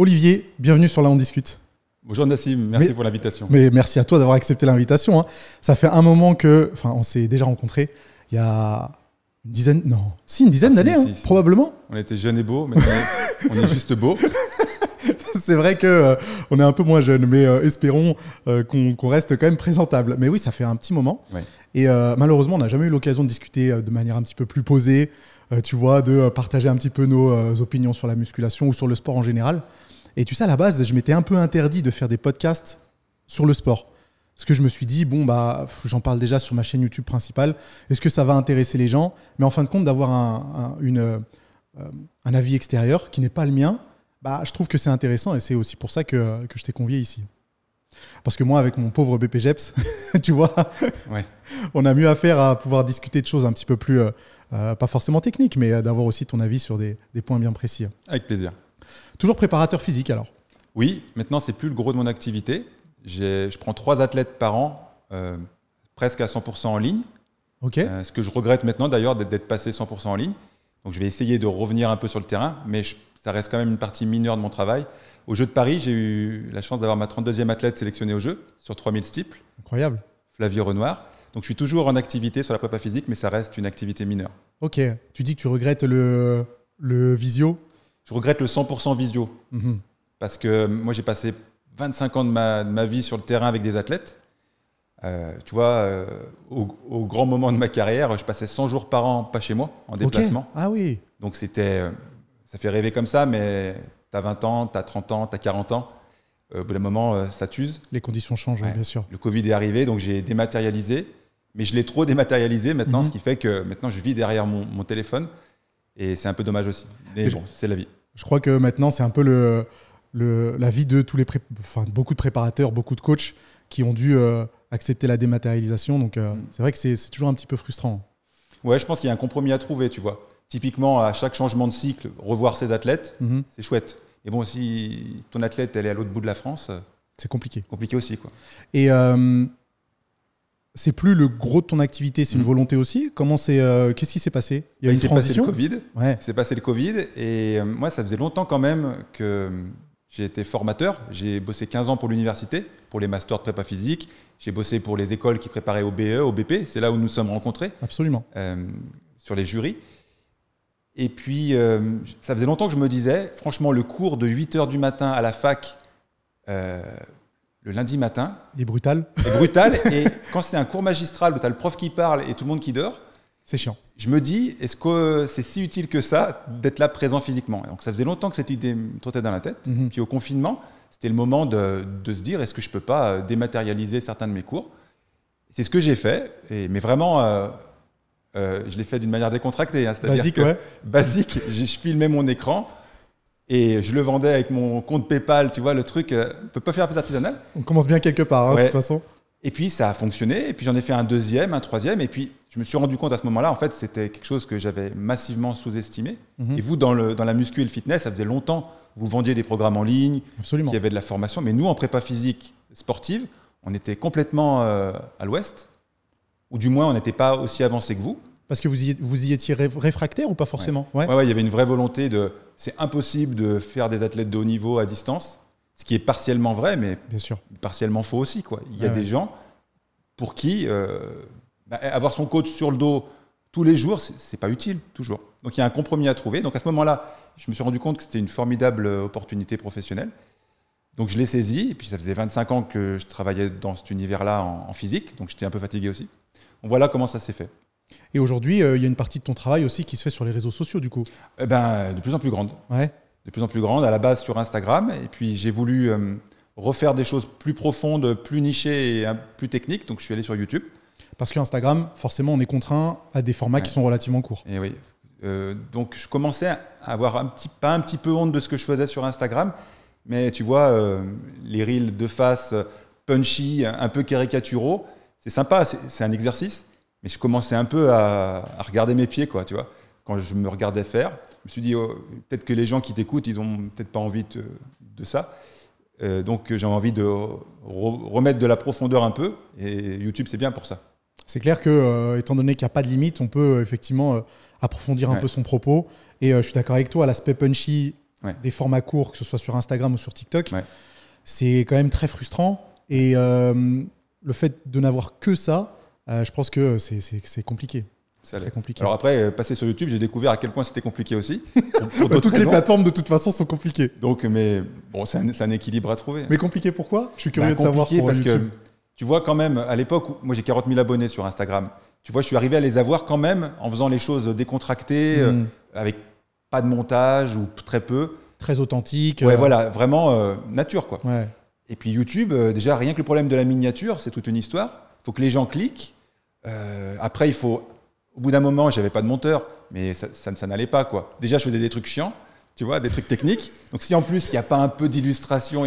Olivier, bienvenue sur La on discute. Bonjour Nassim, merci pour l'invitation. Mais merci à toi d'avoir accepté l'invitation. Hein. Ça fait un moment que, enfin, on s'est déjà rencontré. Il y a une dizaine, non, si une dizaine ah, d'années, hein, probablement. On était jeunes et beaux, mais on est juste beaux. C'est vrai que euh, on est un peu moins jeunes, mais euh, espérons euh, qu'on reste quand même présentable. Mais oui, ça fait un petit moment. Et malheureusement, on n'a jamais eu l'occasion de discuter de manière un petit peu plus posée, euh, tu vois, de euh, partager un petit peu nos euh, opinions sur la musculation ou sur le sport en général. Et tu sais, à la base, je m'étais un peu interdit de faire des podcasts sur le sport. Parce que je me suis dit, bon, bah, j'en parle déjà sur ma chaîne YouTube principale. Est-ce que ça va intéresser les gens Mais en fin de compte, d'avoir un, avis extérieur qui n'est pas le mien, bah, je trouve que c'est intéressant et c'est aussi pour ça que je t'ai convié ici. Parce que moi, avec mon pauvre BPGEPS, tu vois, on a mieux à faire à pouvoir discuter de choses un petit peu plus, euh, euh, pas forcément techniques, mais euh, d'avoir aussi ton avis sur des, points bien précis. Avec plaisir. Toujours préparateur physique alors Oui, maintenant, c'est plus le gros de mon activité. Je prends trois athlètes par an, presque à 100% en ligne. Ok. ce que je regrette maintenant d'ailleurs d'être passé 100% en ligne. Donc je vais essayer de revenir un peu sur le terrain, mais ça reste quand même une partie mineure de mon travail. Au jeu de Paris, j'ai eu la chance d'avoir ma 32e athlète sélectionnée au jeu sur 3000 stiples. Incroyable. Flavio Renoir. Donc je suis toujours en activité sur la prépa physique, mais ça reste une activité mineure. Ok. Tu dis que tu regrettes le, visio Je regrette le 100% visio. Mhm. Parce que euh, moi, j'ai passé 25 ans de ma, vie sur le terrain avec des athlètes. Euh, tu vois, euh, au, grand moment de ma carrière, je passais 100 jours par an pas chez moi, en déplacement. Ah oui. Donc c'était. Ça fait rêver comme ça, mais T'as 20 ans, t'as 30 ans, t'as 40 ans. Euh, au bout d'un moment, euh, ça t'use. Les conditions changent, bien sûr. Le Covid est arrivé, donc j'ai dématérialisé. Mais je l'ai trop dématérialisé maintenant, mhm. ce qui fait que maintenant, je vis derrière mon, téléphone. Et c'est un peu dommage aussi. Mais bon, c'est la vie. Je crois que maintenant, c'est un peu le, la vie de tous les beaucoup de préparateurs, beaucoup de coachs qui ont dû euh, accepter la dématérialisation. Donc, mm. c'est vrai que c'est toujours un petit peu frustrant. Ouais, je pense qu'il y a un compromis à trouver, tu vois typiquement, à chaque changement de cycle, revoir ses athlètes, mhm. c'est chouette. Et bon, si ton athlète, elle est à l'autre bout de la France, euh, c'est compliqué. Compliqué aussi, quoi. Et euh, c'est plus le gros de ton activité, c'est une mhm. volonté aussi. Comment c'est euh, Qu'est-ce qui s'est passé Il y a bah, une Passé le Covid. Ouais. C'est s'est passé le Covid et moi, ça faisait longtemps quand même que j'ai été formateur. J'ai bossé 15 ans pour l'université, pour les masters de prépa physique. J'ai bossé pour les écoles qui préparaient au BE, au BP. C'est là où nous nous sommes rencontrés. Absolument. sur les jurys. Et puis, euh, ça faisait longtemps que je me disais, franchement, le cours de 8 h du matin à la fac, euh, le lundi matin. est brutal. Est brutal. et quand c'est un cours magistral où tu as le prof qui parle et tout le monde qui dort. C'est chiant. Je me dis, est-ce que c'est si utile que ça d'être là présent physiquement Donc, ça faisait longtemps que cette idée me trottait dans la tête. Mhm. Puis, au confinement, c'était le moment de, se dire, est-ce que je peux pas euh, dématérialiser certains de mes cours C'est ce que j'ai fait, mais vraiment. Euh, je l'ai fait d'une manière décontractée. Hein, c'est-à-dire basique, que, ouais. basique, je, filmais mon écran et je le vendais avec mon compte PayPal, tu vois, le truc, euh, on ne peut pas faire plus artisanal. On commence bien quelque part, hein, de toute façon. Et puis ça a fonctionné, et puis j'en ai fait un deuxième, un troisième, et puis je me suis rendu compte à ce moment-là, en fait, c'était quelque chose que j'avais massivement sous-estimé. Mhm. Et vous, dans, dans la muscu et le fitness, ça faisait longtemps, vous vendiez des programmes en ligne, Absolument. il y avait de la formation, mais nous, en prépa physique sportive, on était complètement euh, à l'ouest ou du moins on n'était pas aussi avancé que vous. Parce que vous y, étiez réfractaire ou pas forcément ouais. Ouais. il y avait une vraie volonté de. C'est impossible de faire des athlètes de haut niveau à distance, ce qui est partiellement vrai, mais Bien sûr. partiellement faux aussi. Quoi. Il y a des gens pour qui euh, bah, eh, avoir son coach sur le dos tous les jours, c'est pas utile, toujours. Donc il y a un compromis à trouver. Donc à ce moment-là, je me suis rendu compte que c'était une formidable euh, opportunité professionnelle. Donc je l'ai saisie, et puis ça faisait 25 ans que je travaillais dans cet univers-là en physique, donc j'étais un peu fatigué aussi. Voilà comment ça s'est fait. Et aujourd'hui, euh, il y a une partie de ton travail aussi qui se fait sur les réseaux sociaux, du coup eh ben, De plus en plus grande. De plus en plus grande, à la base sur Instagram. Et puis j'ai voulu euh, refaire des choses plus profondes, plus nichées et euh, plus techniques. Donc je suis allé sur YouTube. Parce qu'Instagram, forcément, on est contraint à des formats qui sont relativement courts. Et eh oui. donc je commençais à avoir un petit, un petit peu honte de ce que je faisais sur Instagram. Mais tu vois, les reels de face, punchy, un peu caricaturaux c'est sympa, c'est un exercice, mais je commençais un peu à, regarder mes pieds, quoi, tu vois. Quand je me regardais faire, je me suis dit, oh, peut-être que les gens qui t'écoutent, ils n'ont peut-être pas envie de, de ça. Euh, donc j'ai envie de remettre de la profondeur un peu, et YouTube, c'est bien pour ça. C'est clair que, euh, étant donné qu'il n'y a pas de limite, on peut euh, effectivement approfondir un peu son propos. Et je suis d'accord avec toi, l'aspect punchy des formats courts, que ce soit sur Instagram ou sur TikTok, c'est quand même très frustrant. Et le fait de n'avoir que ça, euh, je pense que c'est compliqué. Très compliqué. Alors après, euh, passé sur YouTube, j'ai découvert à quel point c'était compliqué aussi. Bah, toutes les plateformes, de toute façon, sont compliquées. Donc, euh, mais bon, c'est un, équilibre à trouver. Mais compliqué pourquoi Je suis curieux bah, de savoir. Compliqué parce que tu vois quand même, à l'époque, moi j'ai 40 000 abonnés sur Instagram. Tu vois, je suis arrivé à les avoir quand même en faisant les choses décontractées, mm. avec pas de montage ou très peu. Très authentique. Ouais, voilà, vraiment nature quoi. Ouais. Et puis YouTube, euh, déjà, rien que le problème de la miniature, c'est toute une histoire. Il faut que les gens cliquent. Euh, après, il faut. Au bout d'un moment, j'avais pas de monteur, mais ça, n'allait pas, quoi. Déjà, je faisais des trucs chiants, tu vois, des trucs techniques. Donc, si en plus, il n'y a pas un peu d'illustration,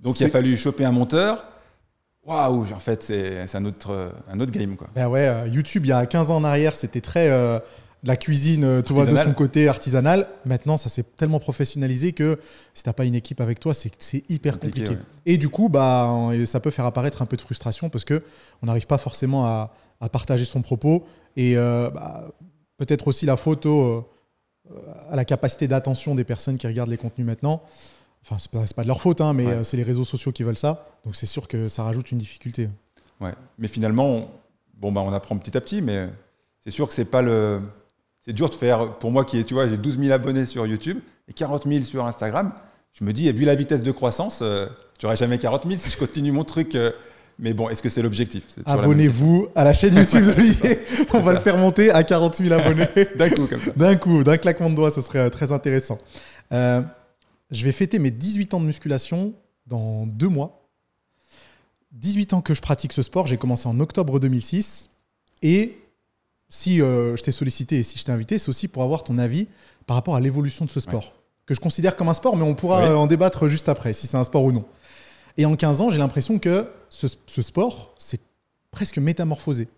donc il a fallu choper un monteur. Waouh, en fait, c'est un autre, un autre game, quoi. Ben ouais, euh, YouTube, il y a 15 ans en arrière, c'était très la cuisine, euh, tu vois, de son côté artisanal. Maintenant, ça s'est tellement professionnalisé que si tu n'as pas une équipe avec toi, c'est hyper compliqué. Et du coup, bah, euh, ça peut faire apparaître un peu de frustration parce que on n'arrive pas forcément à, partager son propos et euh, bah, peut-être aussi la photo à la capacité d'attention des personnes qui regardent les contenus maintenant. Enfin, c'est pas, pas de leur faute, hein, mais c'est les réseaux sociaux qui veulent ça. Donc c'est sûr que ça rajoute une difficulté. Ouais. Mais finalement, bon bah on apprend petit à petit, mais c'est sûr que ce n'est pas le c'est dur de faire, pour moi qui est, tu vois, j'ai 12 000 abonnés sur YouTube et 40 000 sur Instagram, je me dis, vu la vitesse de croissance, tu euh, j'aurai jamais 40 000 si je continue mon truc. Euh. mais bon, est-ce que c'est l'objectif Abonnez-vous à la chaîne YouTube On va le faire monter à 40 000 abonnés. d'un coup, D'un claquement de doigts, ce serait euh, très intéressant. je vais fêter mes 18 ans de musculation dans deux mois. 18 ans que je pratique ce sport, j'ai commencé en octobre 2006. Et si euh, je t'ai sollicité et si je t'ai invité, c'est aussi pour avoir ton avis par rapport à l'évolution de ce sport, que je considère comme un sport, mais on pourra euh, en débattre juste après, si c'est un sport ou non. Et en 15 ans, j'ai l'impression que ce, sport, c'est presque métamorphosé.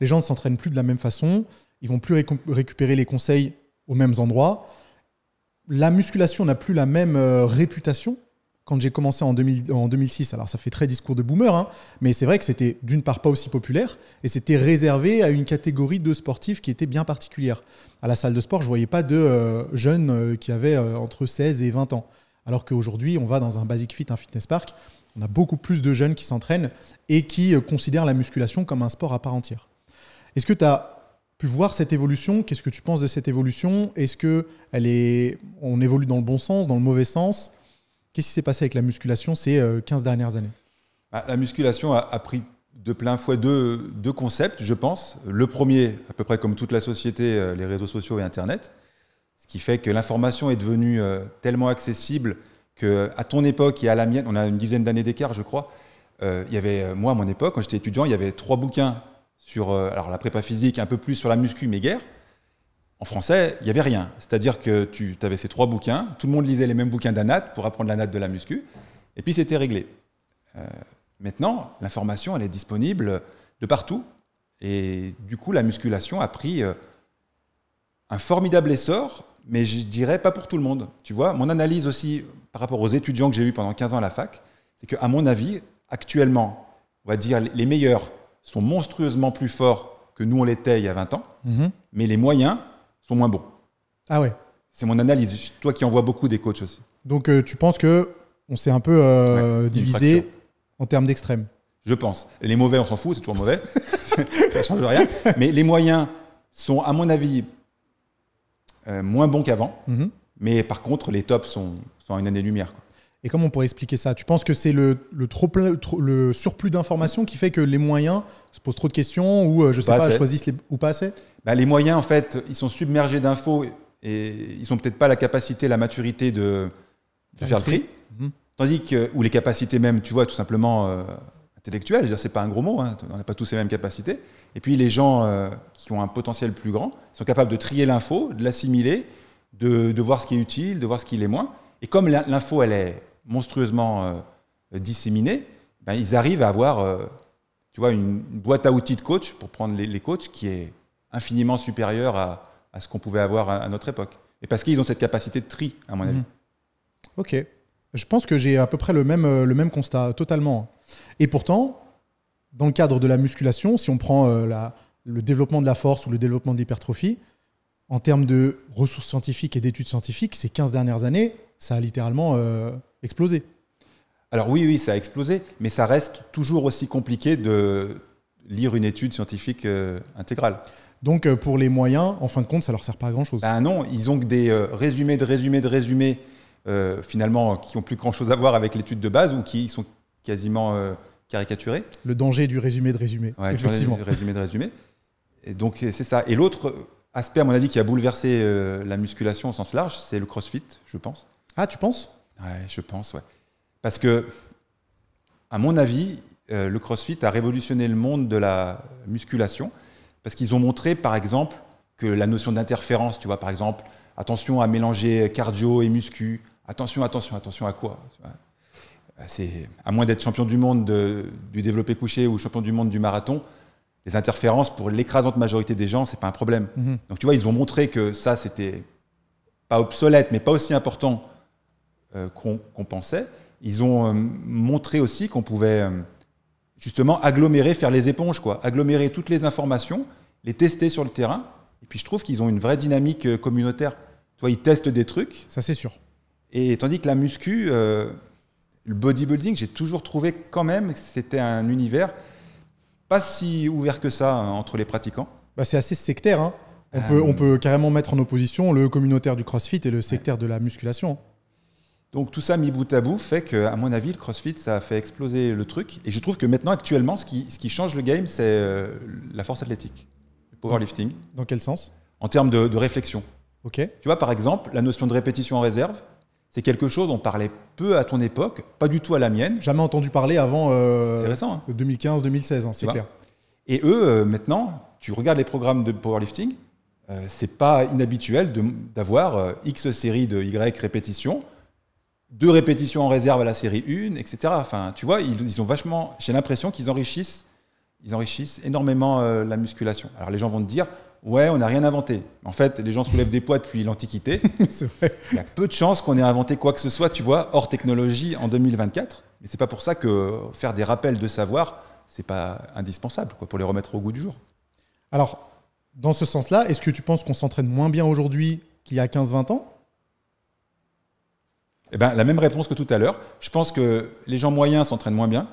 Les gens ne s'entraînent plus de la même façon, ils vont plus récupérer les conseils aux mêmes endroits. La musculation n'a plus la même euh, réputation quand j'ai commencé en, 2006, alors ça fait très discours de boomer, hein, mais c'est vrai que c'était d'une part pas aussi populaire et c'était réservé à une catégorie de sportifs qui était bien particulière. À la salle de sport, je ne voyais pas de euh, jeunes euh, qui avaient euh, entre 16 et 20 ans. Alors qu'aujourd'hui, on va dans un Basic Fit, un fitness park, on a beaucoup plus de jeunes qui s'entraînent et qui considèrent la musculation comme un sport à part entière. Est-ce que tu as pu voir cette évolution Qu'est-ce que tu penses de cette évolution Est-ce que est, on évolue dans le bon sens, dans le mauvais sens Qu'est-ce qui s'est passé avec la musculation ces 15 euh, dernières années bah, La musculation a, pris de plein fouet deux, concepts, je pense. Le premier, à peu près comme toute la société, euh, les réseaux sociaux et Internet, ce qui fait que l'information est devenue euh, tellement accessible que à ton époque et à la mienne, on a une dizaine d'années d'écart, je crois. il y avait moi à mon époque, quand j'étais étudiant, il y avait trois bouquins sur alors la prépa physique, un peu plus sur la muscu, mais guère. En français, il n'y avait rien. C'est-à-dire que tu avais ces trois bouquins, tout le monde lisait les mêmes bouquins d'anat pour apprendre l'anat de la muscu, et puis c'était réglé. Euh, maintenant, l'information, elle est disponible de partout, et du coup, la musculation a pris euh, un formidable essor, mais je dirais pas pour tout le monde. Tu vois, mon analyse aussi par rapport aux étudiants que j'ai eus pendant 15 ans à la fac, c'est qu'à mon avis, actuellement, on va dire les meilleurs sont monstrueusement plus forts que nous on l'était il y a 20 ans, mhm. mais les moyens sont moins bons. Ah ouais C'est mon analyse. Toi qui envoies beaucoup des coachs aussi. Donc euh, tu penses que on s'est un peu euh, divisé en termes d'extrême Je pense. Les mauvais, on s'en fout, c'est toujours mauvais. Ça change rien. Mais les moyens sont, à mon avis, euh, moins bons qu'avant. Mhm. Mais par contre, les tops sont, sont à une année-lumière. Et comment on pourrait expliquer ça Tu penses que c'est le, trop, le surplus d'informations qui fait que les moyens se posent trop de questions ou, je sais pas, choisissent ou pas assez bah, les moyens, en fait, ils sont submergés d'infos et ils n'ont peut-être pas la capacité, la maturité de, faire le tri. Mhm. Tandis que, ou les capacités même, tu vois, tout simplement euh, intellectuelles, c'est pas un gros mot, hein, on n'a pas tous ces mêmes capacités. Et puis les gens euh, qui ont un potentiel plus grand sont capables de trier l'info, de l'assimiler, de, voir ce qui est utile, de voir ce qui l'est moins. Et comme l'info, elle est monstrueusement euh, disséminée, ben, ils arrivent à avoir tu vois, une boîte à outils de coach, pour prendre les coachs, qui est infiniment supérieur à, ce qu'on pouvait avoir à, notre époque. Et parce qu'ils ont cette capacité de tri, à mon avis. Mhm. Ok. Je pense que j'ai à peu près le même, euh, le même constat, totalement. Et pourtant, dans le cadre de la musculation, si on prend euh, le développement de la force ou le développement de l'hypertrophie, en termes de ressources scientifiques et d'études scientifiques, ces 15 dernières années, ça a littéralement euh, explosé. Alors oui, oui, ça a explosé, mais ça reste toujours aussi compliqué de lire une étude scientifique intégrale. Donc euh, pour les moyens, en fin de compte, ça leur sert pas à grand chose. Ah ben non, ils ont que des euh, résumés de résumés de résumés, euh, finalement, qui ont plus grand chose à voir avec l'étude de base ou qui sont quasiment caricaturés. Le danger du résumé de résumé. effectivement. Le résumé de résumé. Et donc c'est ça. Et l'autre aspect, à mon avis, qui a bouleversé la musculation au sens large, c'est le crossfit, je pense. Ah, tu penses Ouais, je pense, ouais. Parce que, à mon avis, le crossfit a révolutionné le monde de la musculation parce qu'ils ont montré, par exemple, que la notion d'interférence, tu vois, par exemple, attention à mélanger cardio et muscu, attention, attention, attention à quoi C'est à moins d'être champion du monde du développé couché ou champion du monde du marathon, les interférences pour l'écrasante majorité des gens, c'est pas un problème. Mhm. Donc tu vois, ils ont montré que ça c'était pas obsolète, mais pas aussi important euh, qu'on pensait. Ils ont euh, montré aussi qu'on pouvait euh, justement agglomérer, faire les éponges, quoi, agglomérer toutes les informations, les tester sur le terrain. Et puis je trouve qu'ils ont une vraie dynamique euh, communautaire. Toi, ils testent des trucs. Ça, c'est sûr. Et tandis que la muscu, euh, le bodybuilding, j'ai toujours trouvé quand même que c'était un univers pas si ouvert que ça hein, entre les pratiquants. Bah, c'est assez sectaire. Hein. Euh, on, peut, carrément mettre en opposition le communautaire du crossfit et le sectaire de la musculation. Hein. Donc tout ça mis bout à bout fait qu'à mon avis, le CrossFit, ça a fait exploser le truc. Et je trouve que maintenant, actuellement, ce qui, change le game, c'est euh, la force athlétique, le powerlifting. Dans, quel sens En termes de, réflexion. Ok. Tu vois, par exemple, la notion de répétition en réserve, c'est quelque chose dont on parlait peu à ton époque, pas du tout à la mienne. Jamais entendu parler avant euh, 2015-2016, c'est hein. hein, clair. Et eux, euh, maintenant, tu regardes les programmes de powerlifting, euh, c'est pas inhabituel d'avoir X séries de Y répétitions deux répétitions en réserve à la série 1, etc. Enfin, tu vois, ils, ont vachement. J'ai l'impression qu'ils enrichissent, ils enrichissent énormément euh, la musculation. Alors les gens vont te dire, ouais, on n'a rien inventé. En fait, les gens soulèvent des poids depuis l'Antiquité. Il y a peu de chances qu'on ait inventé quoi que ce soit, tu vois, hors technologie en 2024. Mais c'est pas pour ça que faire des rappels de savoir, c'est pas indispensable pour les remettre au goût du jour. Alors, dans ce sens-là, est-ce que tu penses qu'on s'entraîne moins bien aujourd'hui qu'il y a 15-20 ans eh ben, la même réponse que tout à l'heure. Je pense que les gens moyens s'entraînent moins bien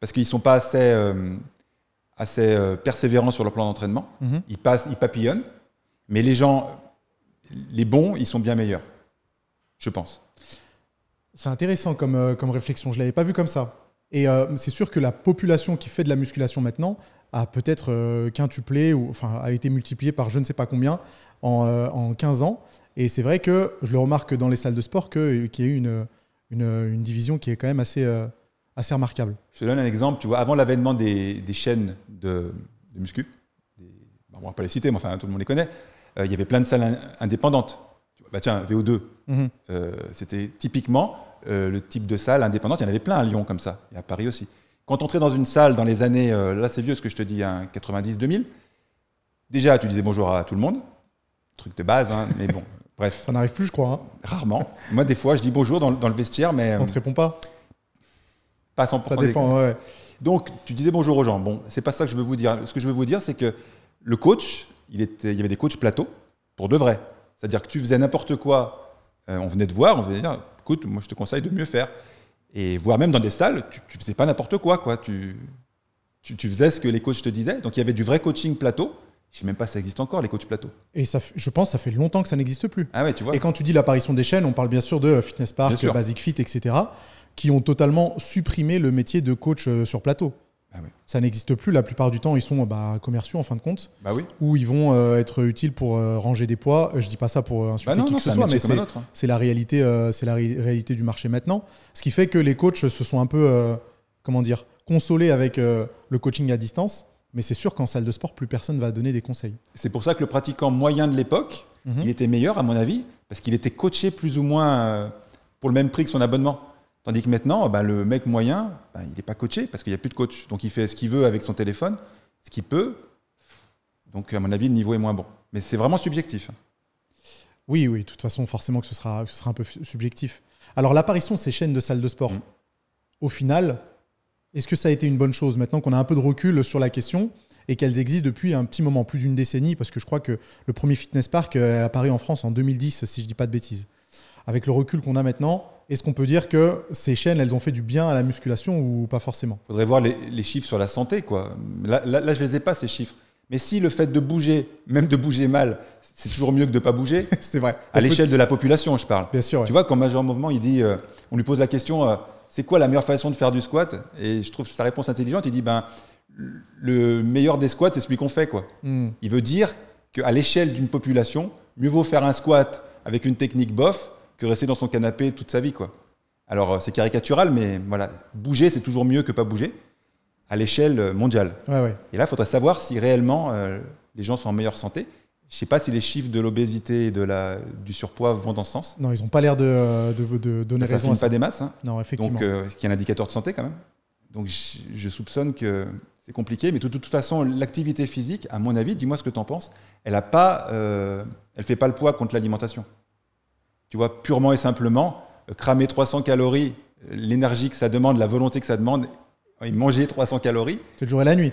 parce qu'ils ne sont pas assez, euh, assez euh, persévérants sur leur plan d'entraînement. Mhm. Ils, passent, ils papillonnent. Mais les gens, les bons, ils sont bien meilleurs, je pense. C'est intéressant comme, euh, comme réflexion. Je ne l'avais pas vu comme ça. Et c'est sûr que la population qui fait de la musculation maintenant a peut-être quintuplé ou enfin, a été multipliée par je ne sais pas combien en, en 15 ans. Et c'est vrai que je le remarque dans les salles de sport qu'il y a eu une, une, division qui est quand même assez, euh, assez remarquable. Je te donne un exemple. Tu vois, avant l'avènement des, chaînes de, muscu, on ne va pas les citer, mais enfin, tout le monde les connaît, euh, il y avait plein de salles indépendantes. Bah, tiens, VO2, mhm. euh, c'était typiquement le type de salle indépendante. Il y en avait plein à Lyon comme ça, et à Paris aussi. Quand entrais dans une salle dans les années, là c'est vieux ce que je te dis, 90-2000, hein, déjà tu disais bonjour à tout le monde, truc de base, hein, mais bon, Bref. Ça n'arrive plus, je crois. Hein. Rarement. Moi, des fois, je dis bonjour dans, le vestiaire, mais. On ne te euh, répond pas. Pas sans Ça dépend, Donc, tu disais bonjour aux gens. Bon, c'est pas ça que je veux vous dire. Ce que je veux vous dire, c'est que le coach, il, était, il y avait des coachs plateaux pour de vrai. C'est-à-dire que tu faisais n'importe quoi, euh, on venait te voir, on venait dire écoute, moi je te conseille de mieux faire. Et voire même dans des salles, tu, faisais pas n'importe quoi, quoi. tu, tu, faisais ce que les coachs te disaient. Donc il y avait du vrai coaching plateau je sais même pas si ça existe encore, les coachs plateaux. Et ça, je pense ça fait longtemps que ça n'existe plus. Ah ouais, tu vois. Et quand tu dis l'apparition des chaînes, on parle bien sûr de euh, Fitness Park, Basic Fit, etc., qui ont totalement supprimé le métier de coach euh, sur plateau. Ah ça n'existe plus. La plupart du temps, ils sont euh, bah, commerciaux en fin de compte. Bah oui. Ou ils vont être utiles pour ranger des poids. Je dis pas ça pour insulter bah qui que ce soit, mais hein. c'est la, réalité, c'est la réalité du marché maintenant. Ce qui fait que les coachs se sont un peu, comment dire, consolés avec le coaching à distance mais c'est sûr qu'en salle de sport, plus personne va donner des conseils. C'est pour ça que le pratiquant moyen de l'époque, mhm. il était meilleur à mon avis, parce qu'il était coaché plus ou moins euh, pour le même prix que son abonnement. Tandis que maintenant, bah, le mec moyen, bah, il n'est pas coaché parce qu'il n'y a plus de coach. Donc il fait ce qu'il veut avec son téléphone, ce qu'il peut. Donc à mon avis, le niveau est moins bon. Mais c'est vraiment subjectif. Hein. Oui, oui, de toute façon, forcément que ce sera, un peu subjectif. Alors l'apparition de ces chaînes de salles de sport, mm. au final, est-ce que ça a été une bonne chose maintenant qu'on a un peu de recul sur la question et qu'elles existent depuis un petit moment, plus d'une décennie, parce que je crois que le premier fitness park euh, apparu en France en 2010, si je ne dis pas de bêtises. Avec le recul qu'on a maintenant, est-ce qu'on peut dire que ces chaînes, elles ont fait du bien à la musculation ou pas forcément Il faudrait voir les, chiffres sur la santé, quoi. Là, là, ne je les ai pas, ces chiffres. Mais si le fait de bouger, même de bouger mal, c'est toujours mieux que de pas bouger. c'est vrai. À l'échelle de la population, je parle. Bien sûr. Tu vois, quand Major Mouvement, il dit, euh, on lui pose la question, euh, c'est quoi la meilleure façon de faire du squat Et je trouve sa réponse intelligente. Il dit ben, le meilleur des squats, c'est celui qu'on fait. Quoi. Hmm. Il veut dire qu'à l'échelle d'une population, mieux vaut faire un squat avec une technique bof que rester dans son canapé toute sa vie. Quoi. Alors, euh, c'est caricatural, mais voilà, bouger, c'est toujours mieux que pas bouger à l'échelle mondiale. Et là, il faudrait savoir si réellement euh, les gens sont en meilleure santé. Je ne sais pas si les chiffres de l'obésité et de la, du surpoids vont dans ce sens. Non, ils n'ont pas l'air de, de, de, donner ça, raison. Ça pas des masses. Hein. Donc, euh, ce qui est un indicateur de santé quand même. Donc, je, soupçonne que c'est compliqué, mais de, toute façon, l'activité physique, à mon avis, dis-moi ce que tu en penses, elle ne euh, fait pas le poids contre l'alimentation. Tu vois, purement et simplement, euh, cramer 300 calories, l'énergie que ça demande, la volonté que ça demande, et manger 300 calories. C'est le jour et la nuit.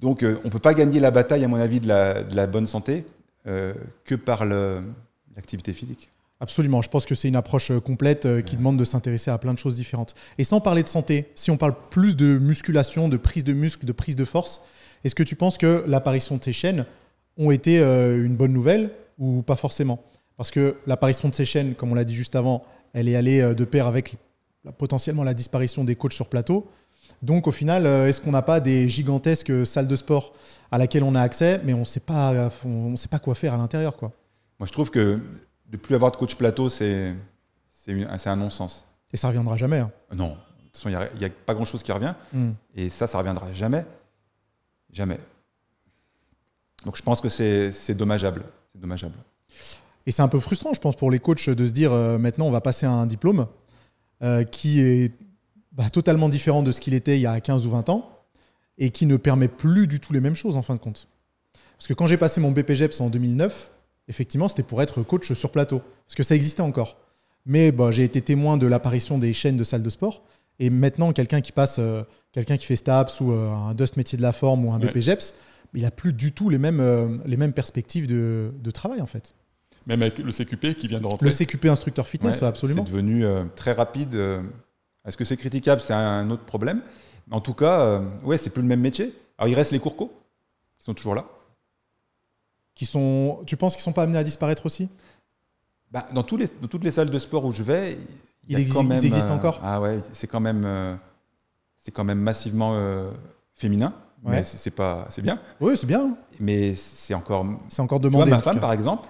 Donc euh, on ne peut pas gagner la bataille, à mon avis, de la, bonne santé euh, que par l'activité physique. Absolument, je pense que c'est une approche euh, complète qui demande de s'intéresser à plein de choses différentes. Et sans parler de santé, si on parle plus de musculation, de prise de muscle, de prise de force, est-ce que tu penses que l'apparition de ces chaînes ont été une bonne nouvelle ou pas forcément Parce que l'apparition de ces chaînes, comme on l'a dit juste avant, elle est allée de pair avec potentiellement la disparition des coachs sur plateau. Donc au final, euh, est-ce qu'on n'a pas des gigantesques salles de sport à laquelle on a accès, mais on ne sait pas, on sait pas quoi faire à l'intérieur, quoi. Moi, je trouve que de plus avoir de coach plateau, c'est c'est un non-sens. Et ça reviendra jamais. Hein. Euh, non, de toute façon, il n'y a, pas grand-chose qui revient. Hmm. Et ça, ça reviendra jamais, jamais. Donc je pense que c'est dommageable, c'est dommageable. Et c'est un peu frustrant, je pense, pour les coachs de se dire euh, maintenant, on va passer à un diplôme qui est bah, totalement différent de ce qu'il était il y a 15 ou 20 ans et qui ne permet plus du tout les mêmes choses en fin de compte. Parce que quand j'ai passé mon BPGEPS en 2009, effectivement, c'était pour être coach sur plateau, parce que ça existait encore. Mais bah, j'ai été témoin de l'apparition des chaînes de salles de sport. Et maintenant, quelqu'un qui passe, euh, quelqu'un qui fait STAPS ou euh, un Dust métier de la forme ou un ouais. BPGEPS, il n'a plus du tout les mêmes, euh, les mêmes perspectives de, travail en fait. Même avec le CQP qui vient de rentrer. Le CQP instructeur fitness, absolument. C'est devenu très rapide est-ce que c'est critiquable C'est un autre problème. en tout cas, euh, ouais, c'est plus le même métier. Alors, il reste les courcos, qui sont toujours là. Qui sont, tu penses qu'ils ne sont pas amenés à disparaître aussi ben, dans, les, toutes les salles de sport où je vais, ils existent euh, encore. Ah ouais, c'est quand même, euh, c'est quand même massivement féminin. Mais c'est pas, c'est bien. Oui, c'est bien. Hein. Mais c'est encore. C'est encore demandé. Tu ma femme, par exemple,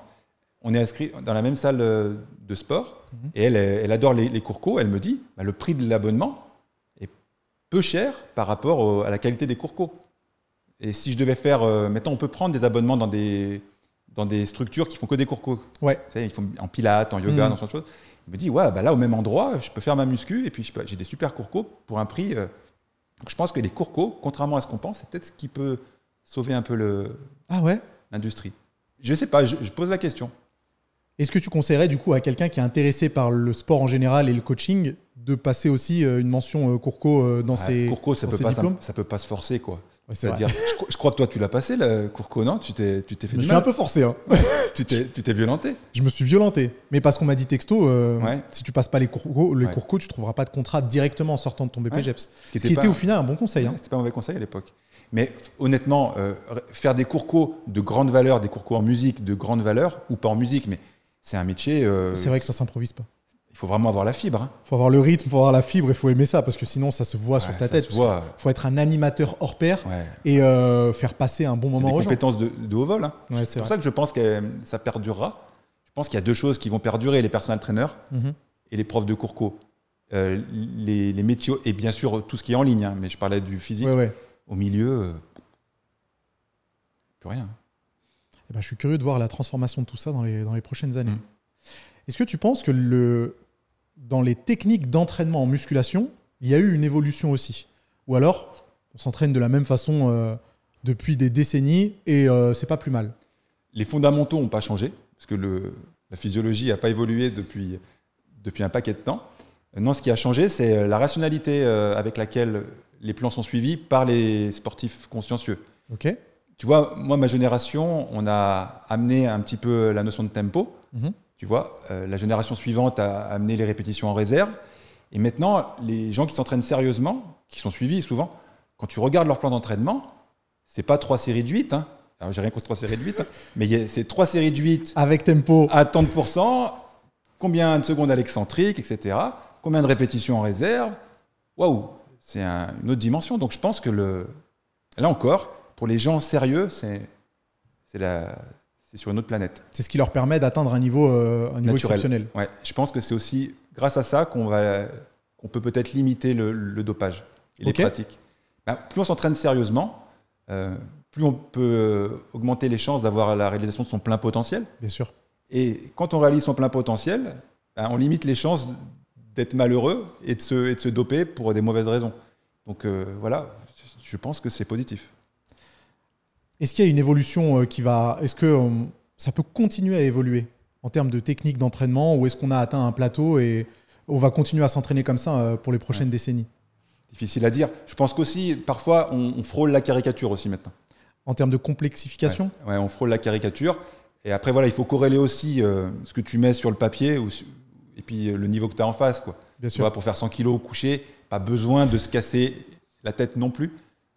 on est inscrit dans la même salle euh, de sport, mhm. et elle, adore les, les Elle me dit, bah, le prix de l'abonnement est peu cher par rapport à la qualité des cours Et si je devais faire, euh, maintenant, on peut prendre des abonnements dans des, dans des structures qui font que des cours Ouais. font en pilates, en yoga, mhm. dans ce genre de choses. Il me dit, ouais, bah là, au même endroit, je peux faire ma muscu, et puis j'ai des super cours pour un prix. Euh. je pense que les cours contrairement à ce qu'on pense, c'est peut-être ce qui peut sauver un peu l'industrie. Ah ouais L'industrie. Je sais pas, je, pose la question. Est-ce que tu conseillerais du coup à quelqu'un qui est intéressé par le sport en général et le coaching de passer aussi euh, une mention euh, Courco euh, dans ses, Courco, ça peut pas, ça, peut pas se forcer quoi. C'est-à-dire, je, crois que toi tu l'as passé le Courco, non Tu t'es tu t'es fait. Je suis un peu forcé. Hein. tu t'es violenté. Je me suis violenté, mais parce qu'on m'a dit texto, si tu passes pas les Courco, les ouais. tu trouveras pas de contrat directement en sortant de ton BPGEPS. Ce qui était, au final un bon conseil. Hein. C'était pas un mauvais conseil à l'époque. Mais honnêtement, faire des Courco de grande valeur, des Courco en musique de grande valeur ou pas en musique, mais c'est un métier. Euh, c'est vrai que ça s'improvise pas. Il faut vraiment avoir la fibre. Il hein. faut avoir le rythme, il faut avoir la fibre, il faut aimer ça, parce que sinon ça se voit sur ta tête. Il faut être un animateur hors pair et euh, faire passer un bon moment des aux compétences gens. De, de, haut vol. Hein. c'est pour ça que je pense que ça perdurera. Je pense qu'il y a deux choses qui vont perdurer les personnels traîneurs mhm. et les profs de courco. Euh, les, les, métiers, et bien sûr tout ce qui est en ligne, hein, mais je parlais du physique. Au milieu, euh, plus rien. Eh ben, je suis curieux de voir la transformation de tout ça dans les, dans les prochaines années. Mm. Est-ce que tu penses que le, dans les techniques d'entraînement en musculation, il y a eu une évolution aussi Ou alors, on s'entraîne de la même façon euh, depuis des décennies et euh, c'est pas plus mal Les fondamentaux n'ont pas changé, parce que la physiologie n'a pas évolué depuis, depuis un paquet de temps. Non, ce qui a changé, c'est la rationalité euh, avec laquelle les plans sont suivis par les sportifs consciencieux. Ok tu vois, moi, ma génération, on a amené un petit peu la notion de tempo. Mhm. Tu vois, euh, la génération suivante a amené les répétitions en réserve. Et maintenant, les gens qui s'entraînent sérieusement, qui sont suivis souvent, quand tu regardes leur plan d'entraînement, c'est pas trois séries de 8. Hein. Alors, j'ai rien contre trois séries de 8, hein. mais c'est trois séries de 8. Avec tempo. À tant combien de secondes à l'excentrique, etc. Combien de répétitions en réserve Waouh C'est une autre dimension. Donc, je pense que le, là encore, pour les gens sérieux, c'est sur une autre planète. C'est ce qui leur permet d'atteindre un niveau, euh, un niveau exceptionnel. Ouais. Je pense que c'est aussi grâce à ça qu'on qu'on peut peut-être limiter le, dopage et les pratiques. Ben, plus on s'entraîne sérieusement, euh, plus on peut euh, augmenter les chances d'avoir la réalisation de son plein potentiel. Bien sûr. Et quand on réalise son plein potentiel, ben, on limite les chances d'être malheureux et de, se, et de se doper pour des mauvaises raisons. Donc voilà, je pense que c'est positif. Est-ce qu'il y a une évolution euh, qui va. Est-ce que euh, ça peut continuer à évoluer en termes de technique d'entraînement ou est-ce qu'on a atteint un plateau et on va continuer à s'entraîner comme ça euh, pour les prochaines décennies Difficile à dire. Je pense qu'aussi, parfois, on, frôle la caricature aussi maintenant. En termes de complexification Oui, on frôle la caricature. Et après, voilà, il faut corréler aussi ce que tu mets sur le papier et puis le niveau que tu as en face. Quoi. Bien sûr. pour faire 100 kilos coucher, pas besoin de se casser la tête non plus.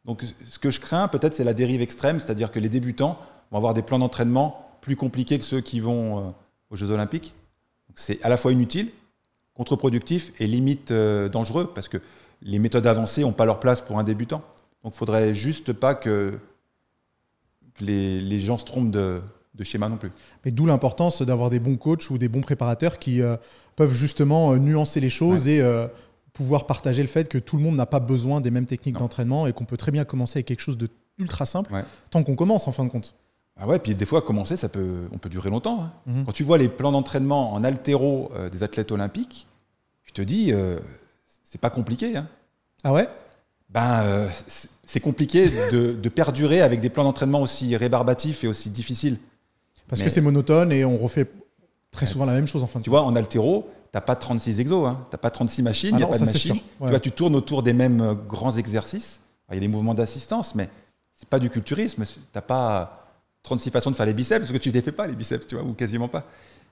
Donc ce que je crains peut-être c'est la dérive extrême, c'est-à-dire que les débutants vont avoir des plans d'entraînement plus compliqués que ceux qui vont euh, aux Jeux Olympiques. C'est à la fois inutile, contre-productif et limite euh, dangereux parce que les méthodes avancées n'ont pas leur place pour un débutant. Donc il faudrait juste pas que les, gens se trompent de, schéma non plus. Mais d'où l'importance d'avoir des bons coachs ou des bons préparateurs qui euh, peuvent justement nuancer les choses et pouvoir partager le fait que tout le monde n'a pas besoin des mêmes techniques d'entraînement et qu'on peut très bien commencer avec quelque chose de ultra simple tant qu'on commence en fin de compte. Ah ouais, puis des fois, commencer, ça peut, on peut durer longtemps. Hein. Mhm. Quand tu vois les plans d'entraînement en altéro euh, des athlètes olympiques, tu te dis, euh, c'est pas compliqué. Hein. Ah ouais Ben, euh, c'est compliqué de, perdurer avec des plans d'entraînement aussi rébarbatifs et aussi difficiles. Parce que c'est monotone et on refait très souvent la même chose en fin de Tu vois, en altéro, t'as pas 36 exos, hein. t'as pas 36 machines, il n'y a ah pas de machines. Tu, vois, tu tournes autour des mêmes euh, grands exercices. Il y a des mouvements d'assistance, mais c'est pas du culturisme. T'as pas 36 façons de faire les biceps, parce que tu les fais pas, les biceps, tu vois, ou quasiment pas.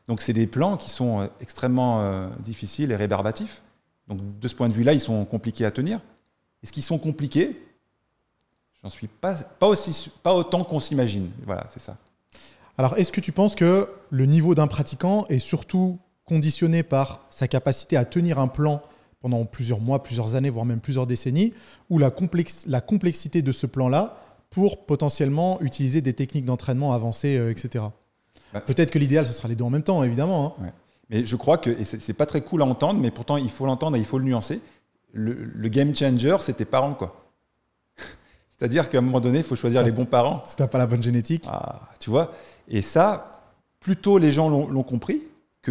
Donc c'est des plans qui sont euh, extrêmement euh, difficiles et rébarbatifs. Donc de ce point de vue-là, ils sont compliqués à tenir. Est-ce qu'ils sont compliqués J'en suis pas, pas, aussi, pas autant qu'on s'imagine. Voilà, c'est ça. Alors est-ce que tu penses que le niveau d'un pratiquant est surtout conditionné par sa capacité à tenir un plan pendant plusieurs mois, plusieurs années, voire même plusieurs décennies, ou la, complexité de ce plan-là pour potentiellement utiliser des techniques d'entraînement avancées, euh, etc. Bah, Peut-être que l'idéal, ce sera les deux en même temps, évidemment. Hein. Mais je crois que, et c'est pas très cool à entendre, mais pourtant il faut l'entendre et il faut le nuancer, le, game changer, c'était tes parents, quoi. C'est-à-dire qu'à un moment donné, il faut choisir les bons parents. Si t'as pas la bonne génétique. Ah, tu vois. Et ça, plutôt les gens l'ont compris,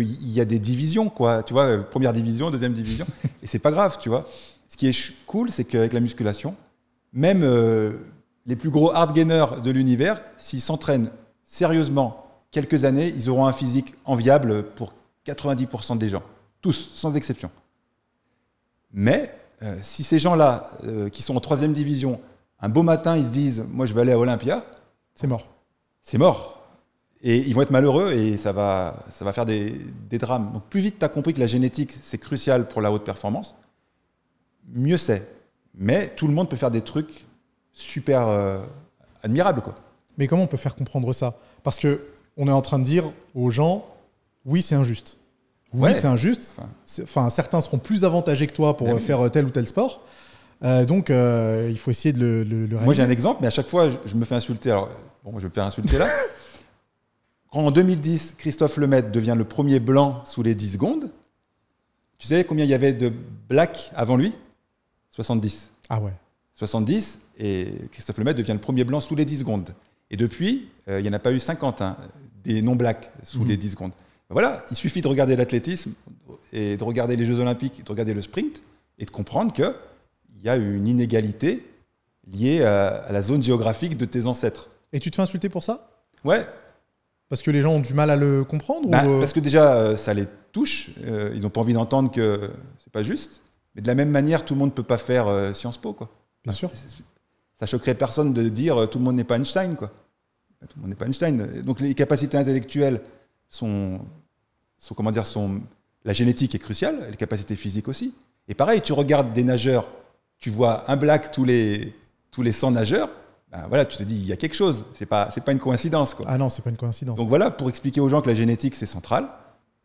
il y a des divisions, quoi. Tu vois, euh, première division, deuxième division. et c'est pas grave, tu vois. Ce qui est cool, c'est qu'avec la musculation, même euh, les plus gros hard gainers de l'univers, s'ils s'entraînent sérieusement quelques années, ils auront un physique enviable pour 90% des gens. Tous, sans exception. Mais euh, si ces gens-là, qui sont en troisième division, un beau matin, ils se disent Moi, je vais aller à Olympia. C'est mort. C'est mort. Et ils vont être malheureux et ça va, ça va faire des, des drames. Donc plus vite tu as compris que la génétique, c'est crucial pour la haute performance, mieux c'est. Mais tout le monde peut faire des trucs super euh, admirables. Quoi. Mais comment on peut faire comprendre ça Parce que on est en train de dire aux gens, oui, c'est injuste. Oui, c'est injuste. Enfin, certains seront plus avantagés que toi pour euh, faire euh, tel ou tel sport. donc, il faut essayer de le, le, Moi, j'ai un exemple, mais à chaque fois, je, me fais insulter. Alors, bon, je vais me faire insulter là. quand en 2010, Christophe Lemaitre devient le premier blanc sous les 10 secondes, tu savais combien il y avait de blacks avant lui 70. Ah ouais. 70, et Christophe Lemaitre devient le premier blanc sous les 10 secondes. Et depuis, euh, il n'y en a pas eu 50, hein, des non-blacks sous mhm. les 10 secondes. Ben voilà, il suffit de regarder l'athlétisme et de regarder les Jeux Olympiques, de regarder le sprint, et de comprendre qu'il y a une inégalité liée à, à la zone géographique de tes ancêtres. Et tu te fais insulter pour ça Ouais, parce que les gens ont du mal à le comprendre bah, euh, Parce que déjà, euh, ça les touche. Euh, ils n'ont pas envie d'entendre que c'est pas juste. Mais de la même manière, tout le monde ne peut pas faire Sciences Po. Quoi. Bien sûr. Ça choquerait personne de dire tout le monde n'est pas Einstein. Quoi. Tout le monde n'est pas Einstein. Donc les capacités intellectuelles sont, sont, comment dire, sont, la génétique est cruciale, les capacités physiques aussi. Et pareil, tu regardes des nageurs, tu vois un black tous les, tous les 100 nageurs, bah, voilà, tu te dis, il y a quelque chose. C'est pas, pas une coïncidence. Ah non, c'est pas une coïncidence. Donc voilà, pour expliquer aux gens que la génétique, c'est central,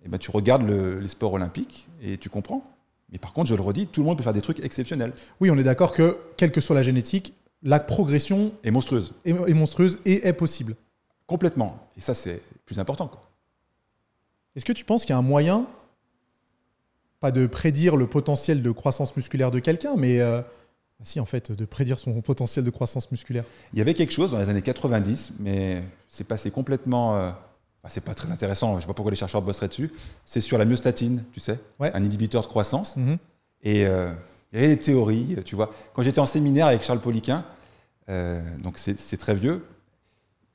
eh ben, tu regardes les sports olympiques et tu comprends. Mais par contre, je le redis, tout le monde peut faire des trucs exceptionnels. Oui, on est d'accord que, quelle que soit la génétique, la progression est monstrueuse. et monstrueuse et est possible. Complètement. Et ça, c'est plus important. Est-ce que tu penses qu'il y a un moyen, pas de prédire le potentiel de croissance musculaire de quelqu'un, mais euh, ah si, en fait, de prédire son potentiel de croissance musculaire. Il y avait quelque chose dans les années 90, mais c'est passé complètement. Euh, bah, c'est pas très intéressant, je ne sais pas pourquoi les chercheurs bosseraient dessus. C'est sur la myostatine, tu sais, un inhibiteur de croissance. Mhm. Et euh, il y avait des théories, tu vois. Quand j'étais en séminaire avec Charles Poliquin, euh, donc c'est très vieux,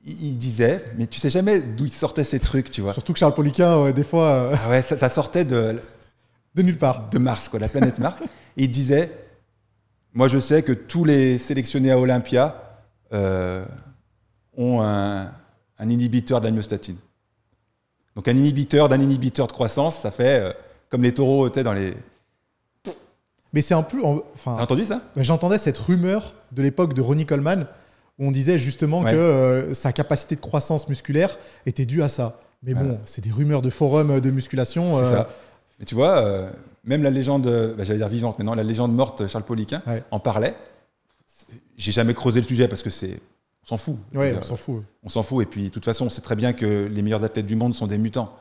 il disait, mais tu sais jamais d'où il sortait ces trucs, tu vois. Surtout que Charles Poliquin, des fois. Ah ouais, ça, sortait de. De nulle part. De Mars, quoi, la planète Mars. Et il disait, moi, je sais que tous les sélectionnés à Olympia euh, ont un, inhibiteur de la Donc, un inhibiteur d'un inhibiteur de croissance, ça fait euh, comme les taureaux, tu dans les. Mais c'est un peu. Enfin, T'as entendu ça bah, J'entendais cette rumeur de l'époque de Ronnie Coleman où on disait justement que euh, sa capacité de croissance musculaire était due à ça. Mais bon, c'est des rumeurs de forums de musculation. C'est ça. Mais tu vois, même la légende, bah, j'allais dire vivante, mais non, la légende morte Charles Poliquin en parlait. J'ai jamais creusé le sujet parce que c'est. On s'en fout. on s'en fout. On s'en fout. Et puis, de toute façon, on sait très bien que les meilleurs athlètes du monde sont des mutants.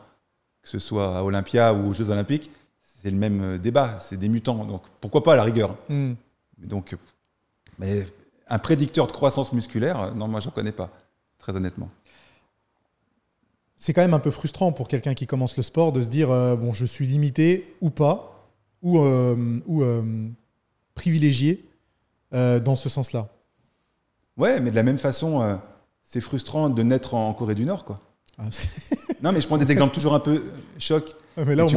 Que ce soit à Olympia ou aux Jeux Olympiques, c'est le même euh, débat. C'est des mutants. Donc, pourquoi pas à la rigueur hein. hmm. Donc, mais un prédicteur de croissance musculaire, euh, non, moi, je ne connais pas, très honnêtement c'est quand même un peu frustrant pour quelqu'un qui commence le sport de se dire euh, bon je suis limité ou pas ou, euh, ou euh, privilégiés euh, dans ce sens-là. Ouais, mais de la même façon, c'est frustrant de naître en Corée du Nord, quoi. Ah, non, mais je prends des exemples toujours un peu choc. Ah, tu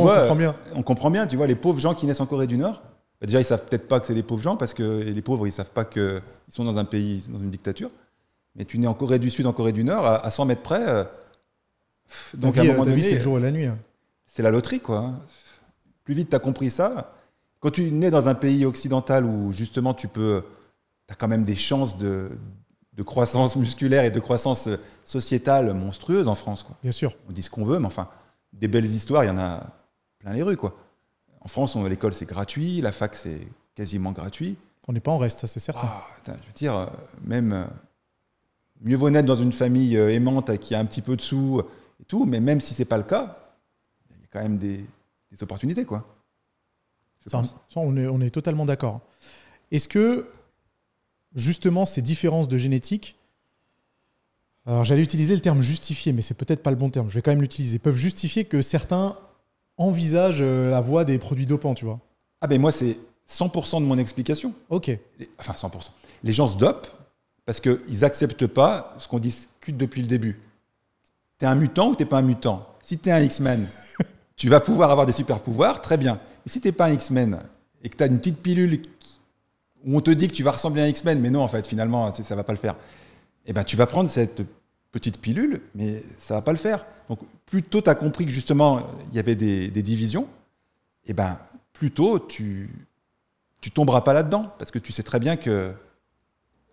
on comprend bien. tu vois, les pauvres gens qui naissent en Corée du Nord, bah, déjà, ils savent peut-être pas que c'est des pauvres gens, parce que les pauvres, ils savent pas qu'ils sont dans un pays, dans une dictature. Mais tu nais en Corée du Sud, en Corée du Nord, à, 100 mètres près. donc, à un moment donné. c'est le jour la nuit. Hein. C'est la loterie, quoi. Hein plus vite tu as compris ça, quand tu nais dans un pays occidental où justement tu peux, tu as quand même des chances de, croissance musculaire et de croissance euh, sociétale monstrueuse en France. Quoi. Bien sûr. On dit ce qu'on veut, mais enfin, des belles histoires, il y en a plein les rues. Quoi. En France, l'école c'est gratuit, la fac c'est quasiment gratuit. On n'est pas en reste, ça c'est certain. Ah, je veux dire, euh, même euh, mieux vaut naître dans une famille aimante qui a un petit peu de sous et tout, mais même si c'est pas le cas, il y a quand même des, des opportunités, quoi. on, est, totalement d'accord. Est-ce que, justement, ces différences de génétique, alors j'allais utiliser le terme justifié, mais c'est peut-être pas le bon terme, je vais quand même l'utiliser, peuvent justifier que certains envisagent euh, la voie des produits dopants, tu vois Ah ben moi, c'est 100% de mon explication. Ok. Enfin, 100%. Les gens se dopent parce qu'ils n'acceptent pas ce qu'on discute depuis le début. T'es un mutant ou t'es pas un mutant Si t'es un X-Men tu vas pouvoir avoir des super pouvoirs, très bien. Mais si t'es pas un X-Men et que tu as une petite pilule où on te dit que tu vas ressembler à un X-Men, mais non, en fait, finalement, ça va pas le faire, eh ben, tu vas prendre cette petite pilule, mais ça va pas le faire. Donc, plus tôt tu as compris que justement, il y avait des, divisions, eh ben, plus tôt tu, tu tomberas pas là-dedans, parce que tu sais très bien que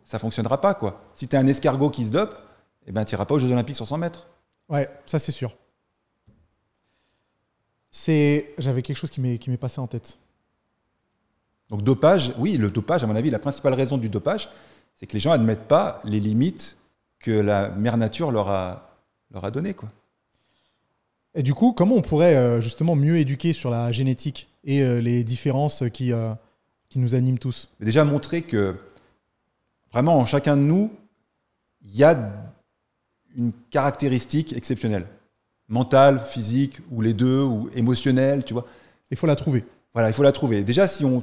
ça fonctionnera pas. quoi. Si tu es un escargot qui se dope, eh ben, tu n'iras pas aux Jeux Olympiques sur 100 mètres. Ouais, ça c'est sûr. C'est, j'avais quelque chose qui m'est, qui m'est passé en tête. Donc dopage, oui, le dopage, à mon avis, la principale raison du dopage, c'est que les gens n'admettent pas les limites que la mère nature leur a, leur a données. Quoi. Et du coup, comment on pourrait euh, justement mieux éduquer sur la génétique et euh, les différences qui, euh, qui nous animent tous Déjà montrer que vraiment en chacun de nous, il y a une caractéristique exceptionnelle mental, physique, ou les deux, ou émotionnelle, tu vois. Il faut la trouver. Voilà, il faut la trouver. Déjà, si on,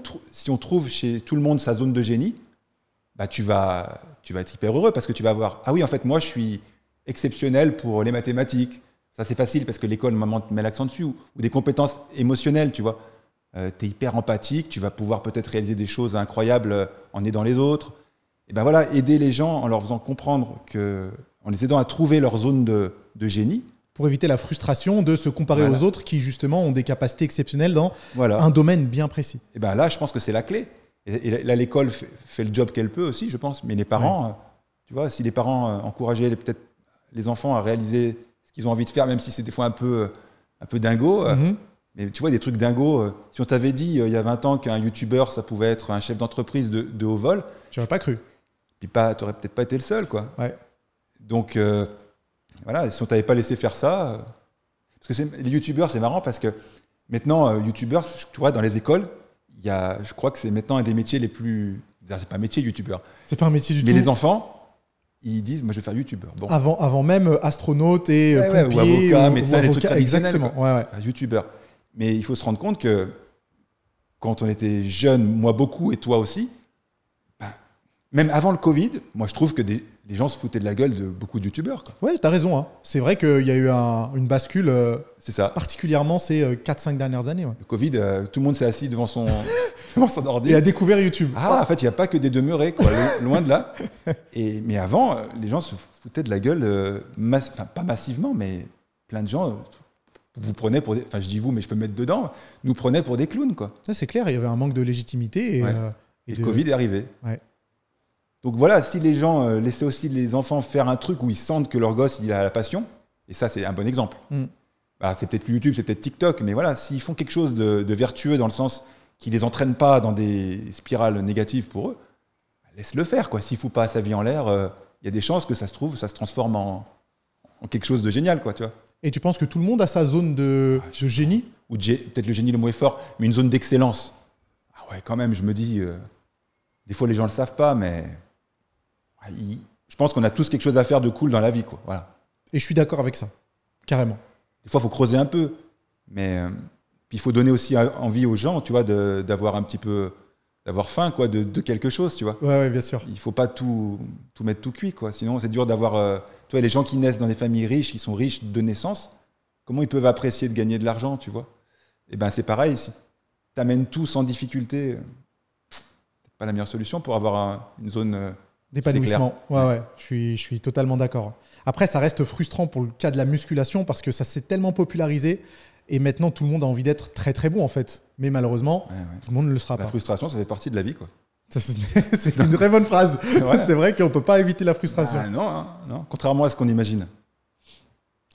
trouve chez tout le monde sa zone de génie, bah, tu, vas, tu vas être hyper heureux parce que tu vas voir, ah oui, en fait, moi, je suis exceptionnel pour les mathématiques. Ça, c'est facile parce que l'école met l'accent dessus. Ou, des compétences émotionnelles, tu vois. Euh, tu es hyper empathique, tu vas pouvoir peut-être réaliser des choses incroyables euh, en aidant les autres. Et ben voilà, aider les gens en leur faisant comprendre que, en les aidant à trouver leur zone de génie, pour éviter la frustration de se comparer aux autres qui justement ont des capacités exceptionnelles dans un domaine bien précis. Et ben là, je pense que c'est la clé. Et là, l'école fait, le job qu'elle peut aussi, je pense. Mais les parents, euh, tu vois, si les parents euh, encourageaient peut-être les enfants à réaliser ce qu'ils ont envie de faire, même si c'est des fois un peu, euh, un peu dingo. Mhm. Mais tu vois, des trucs dingo, Si on t'avait dit il y a 20 ans qu'un youtubeur, ça pouvait être un chef d'entreprise de, haut vol. n'aurais pas cru. Puis pas, t'aurais peut-être pas été le seul, quoi. Ouais. Donc, voilà, si on t'avait pas laissé faire ça. Euh, parce que les youtubeurs, c'est marrant parce que maintenant, euh, youtubeurs, tu vois, dans les écoles, je crois que c'est maintenant un des métiers les plus. C'est pas un métier youtubeur. C'est pas un métier du Mais tout. Mais les enfants, ils disent, moi je vais faire youtubeur. Bon. Avant, avant même euh, astronaute et ouais, pompier, ouais, ou médecin, exactement. Ouais, youtubeur. Mais il faut se rendre compte que quand on était jeune, moi beaucoup et toi aussi, même avant le Covid, moi je trouve que des, les gens se foutaient de la gueule de beaucoup de youtubeurs. Oui, Ouais, as raison. Hein. C'est vrai qu'il y a eu une bascule. Euh, c'est ça. Particulièrement ces 4-5 euh, dernières années. Le Covid, euh, tout le monde s'est assis devant son, devant son ordi. Et a découvert YouTube. Ah, en fait, il n'y a pas que des demeurés, quoi, loin de là. Et, mais avant, les gens se foutaient de la gueule, enfin, pas massivement, mais plein de gens vous prenez pour des... Enfin, je dis vous, mais je peux mettre dedans, nous prenaient pour des clowns, quoi. Ça, c'est clair, il y avait un manque de légitimité. Et, le Covid est arrivé. Ouais. Donc voilà, si les gens euh, laissaient aussi les enfants faire un truc où ils sentent que leur gosse, il a la passion, et ça, c'est un bon exemple. Mm. Bah, c'est peut-être plus YouTube, c'est peut-être TikTok, mais voilà, s'ils font quelque chose de, vertueux dans le sens qui les entraîne pas dans des spirales négatives pour eux, bah, laisse-le faire. quoi. S'il fout pas sa vie en l'air, euh, il y a des chances que ça se trouve, ça se transforme en, quelque chose de génial. quoi, tu vois. Et tu penses que tout le monde a sa zone de, ah, génie Ou peut-être le génie le mot est fort, mais une zone d'excellence. Ah ouais, quand même, je me dis, euh, des fois les gens le savent pas, mais ah, je pense qu'on a tous quelque chose à faire de cool dans la vie. Quoi. Voilà. Et je suis d'accord avec ça, carrément. Des fois, il faut creuser un peu, mais euh, il faut donner aussi euh, envie aux gens, tu vois, d'avoir un petit peu d'avoir faim quoi de, quelque chose tu vois bien sûr il faut pas tout mettre tout cuit quoi sinon c'est dur d'avoir euh, tu vois les gens qui naissent dans des familles riches qui sont riches de naissance comment ils peuvent apprécier de gagner de l'argent tu vois et eh ben c'est pareil si amènes tout sans difficulté c'est pas la meilleure solution pour avoir une zone D'épanouissement. Ouais, ouais, ouais. Je, suis, je suis totalement d'accord. Après, ça reste frustrant pour le cas de la musculation parce que ça s'est tellement popularisé et maintenant tout le monde a envie d'être très très bon en fait. Mais malheureusement, tout le monde ne le sera pas. La frustration, ça fait partie de la vie quoi. C'est une très bonne phrase. C'est vrai, qu'on ne peut pas éviter la frustration. Ah, non, hein, non, contrairement à ce qu'on imagine.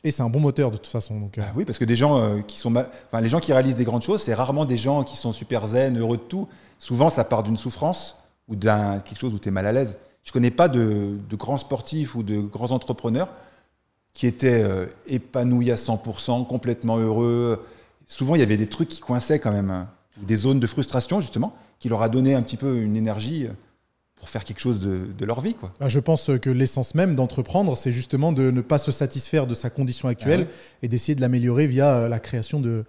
Et c'est un bon moteur de toute façon. Donc, euh. ah oui, parce que des gens euh, qui sont les gens qui réalisent des grandes choses, c'est rarement des gens qui sont super zen, heureux de tout. Souvent, ça part d'une souffrance ou d'un quelque chose où tu es mal à l'aise. Je ne connais pas de, grands sportifs ou de grands entrepreneurs qui étaient euh, épanouis à 100%, complètement heureux. Souvent, il y avait des trucs qui coinçaient quand même, hein. des zones de frustration, justement, qui leur a donné un petit peu une énergie euh, pour faire quelque chose de, leur vie. Bah, je pense que l'essence même d'entreprendre, c'est justement de ne pas se satisfaire de sa condition actuelle ah et d'essayer de l'améliorer via euh, la création de,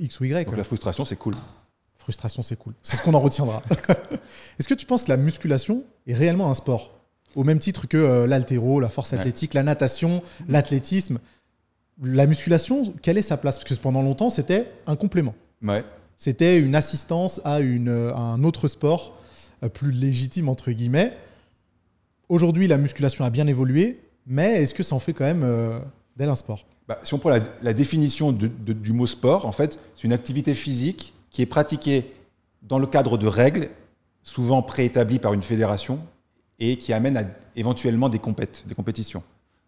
X ou Y. la frustration, c'est cool. Frustration, c'est cool. C'est ce qu'on en retiendra. Est-ce que tu penses que la musculation est réellement un sport Au même titre que euh, l'altéro, la force athlétique, la natation, mm. l'athlétisme. La musculation, quelle est sa place Parce que pendant longtemps, c'était un complément. Ouais. C'était une assistance à, euh, un autre sport euh, plus légitime, entre guillemets. Aujourd'hui, la musculation a bien évolué, mais est-ce que ça en fait quand même d'elle un sport bah, Si on prend la, définition du mot sport, en fait, c'est une activité physique qui est pratiquée dans le cadre de règles, souvent préétablies par une fédération, et qui amène à éventuellement des des compétitions.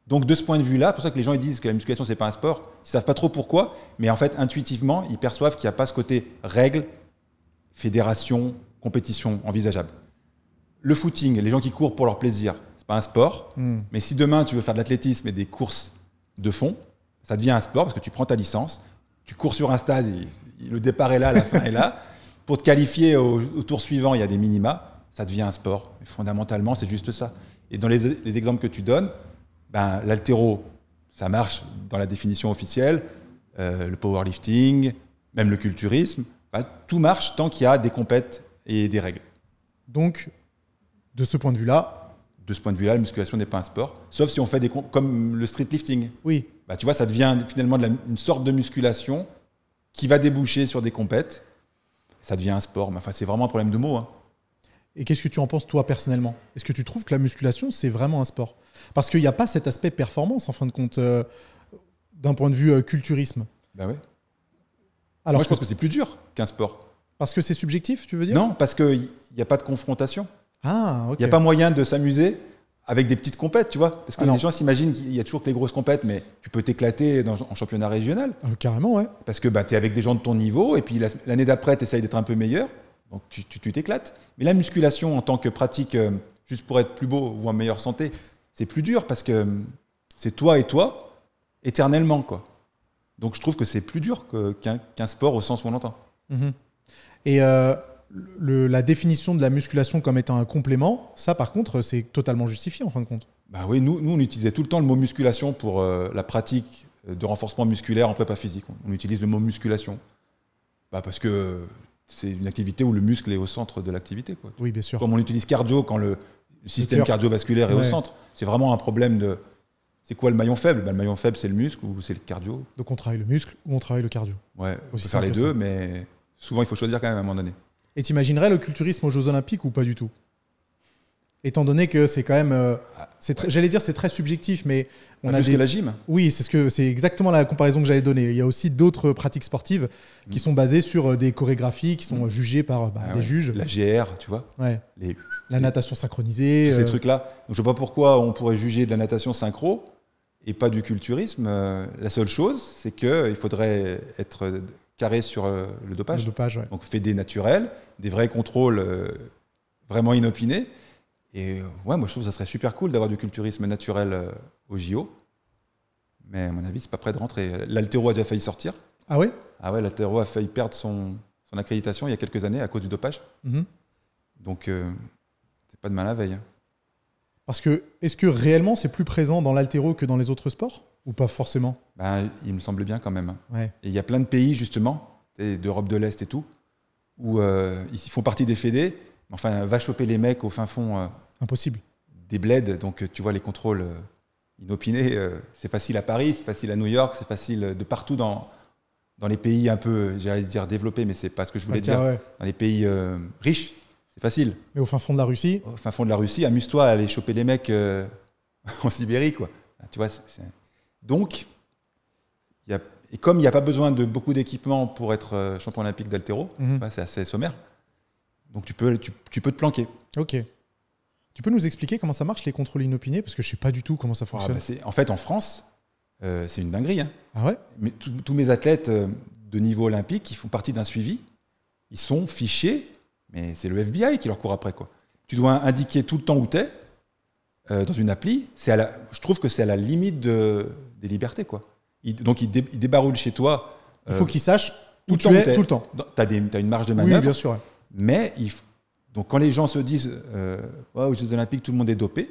Donc de ce point de vue-là, c'est pour ça que les gens ils disent que la musculation c'est pas un sport, ils savent pas trop pourquoi, mais en fait intuitivement ils perçoivent qu'il n'y a pas ce côté règles, fédération, compétition envisageable. Le footing, les gens qui courent pour leur plaisir, c'est pas un sport, hmm. mais si demain tu veux faire de l'athlétisme et des courses de fond, ça devient un sport parce que tu prends ta licence, tu cours sur un stade, le départ est là, la fin est là. Pour te qualifier au, tour suivant, il y a des minima. Ça devient un sport. fondamentalement, c'est juste ça. Et dans les, exemples que tu donnes, ben, l'altéro, ça marche dans la définition officielle, euh, le powerlifting, même le culturisme. Ben, tout marche tant qu'il y a des compètes et des règles. Donc, de ce point de vue-là, de ce point de vue-là, la musculation n'est pas un sport, sauf si on fait des comme le streetlifting. Oui. Bah, tu vois, ça devient finalement une sorte de musculation qui va déboucher sur des compètes. Ça devient un sport. enfin, c'est vraiment un problème de mots. Hein. Et qu'est-ce que tu en penses, toi, personnellement Est-ce que tu trouves que la musculation, c'est vraiment un sport Parce qu'il n'y a pas cet aspect performance, en fin de compte, euh, d'un point de vue euh, culturisme. Ben oui. Alors Moi, je pense que, c'est plus dur qu'un sport. Parce que c'est subjectif, tu veux dire Non, parce qu'il n'y a pas de confrontation. Ah, Il n'y a pas moyen de s'amuser avec des petites compètes, tu vois. Parce que ah les gens s'imaginent qu'il y a toujours que les grosses compètes, mais tu peux t'éclater en championnat régional. Ah, carrément, ouais. Parce que bah, tu es avec des gens de ton niveau, et puis l'année d'après, tu essayes d'être un peu meilleur, donc tu t'éclates. Mais la musculation en tant que pratique, euh, juste pour être plus beau ou en meilleure santé, c'est plus dur parce que euh, c'est toi et toi, éternellement, quoi. Donc je trouve que c'est plus dur qu'un sport au sens où on l'entend. Mhm. Et euh, la définition de la musculation comme étant un complément, ça par contre, c'est totalement justifié en fin de compte. Bah oui, nous, nous on utilisait tout le temps le mot musculation pour euh, la pratique de renforcement musculaire en prépa physique. On utilise le mot musculation. Bah, parce que c'est une activité où le muscle est au centre de l'activité. Oui, bien sûr. Comme on utilise cardio quand le système cardiovasculaire est au centre. C'est vraiment un problème de. C'est quoi le maillon faible bah, Le maillon faible, c'est le muscle ou c'est le cardio Donc on travaille le muscle ou on travaille le cardio. Ouais, on peut faire les deux, mais souvent il faut choisir quand même à un moment donné. Et t'imaginerais le culturisme aux Jeux Olympiques ou pas du tout Étant donné que c'est quand même, euh, j'allais dire c'est très subjectif, mais on a la gym. Oui, c'est ce que c'est exactement la comparaison que j'allais donner. Il y a aussi d'autres pratiques sportives qui mm. sont basées sur euh, des chorégraphies qui sont mm. jugées par bah, ah des juges. La GR, tu vois. Ouais. Les... La natation synchronisée. ces euh. trucs-là. Je ne vois pas pourquoi on pourrait juger de la natation synchro et pas du culturisme. La seule chose, c'est qu'il faudrait être carré sur euh, le dopage. Donc fait des naturels, des vrais contrôles euh, vraiment inopinés. Et euh, ouais, moi je trouve que ça serait super cool d'avoir du culturisme naturel au JO. Mais à mon avis, c'est pas prêt de rentrer. L'altéro a déjà failli sortir. Ah oui Ah ouais, l'altéro a failli perdre son, accréditation il y a quelques années à cause du dopage. Mhm. Donc c'est pas de mal à veille. Hein. Parce que est-ce que réellement c'est plus présent dans l'altéro que dans les autres sports ou pas forcément ben, Il me semble bien quand même. il y a plein de pays, justement, d'Europe de l'Est et tout, où euh, ils font partie des fédés, enfin, va choper les mecs au fin fond. Euh, Impossible. Des bleds, donc tu vois les contrôles euh, inopinés. c'est facile à Paris, c'est facile à New York, c'est facile de partout dans, dans les pays un peu, j'allais dire développés, mais c'est pas ce que je voulais dire. Dans les pays riches, c'est facile. Mais au fin fond de la Russie Au fin fond de la Russie, amuse-toi à aller choper les mecs en Sibérie, quoi. Ben, tu vois, c'est donc, et comme il n'y a pas besoin de beaucoup d'équipement pour être euh, champion olympique d'altéro, mhm. bah, c'est assez sommaire. Donc tu peux, tu, peux te planquer. Ok. Tu peux nous expliquer comment ça marche les contrôles inopinés Parce que je ne sais pas du tout comment ça ah, fonctionne. Bah, en fait, en France, euh, c'est une dinguerie. Hein. Ah ouais Mais tous mes athlètes euh, de niveau olympique qui font partie d'un suivi, ils sont fichés, mais c'est le FBI qui leur court après. quoi. Tu dois indiquer tout le temps où tu es, euh, dans une appli, c'est je trouve que c'est à la limite de, des libertés. Quoi. donc il, débarroulent débaroule chez toi. il faut euh, qu'il sache où tu es, tout le temps. Tu as, une marge de manœuvre. Oui, bien sûr. Mais il, donc quand les gens se disent euh, aux Jeux Olympiques, tout le monde est dopé,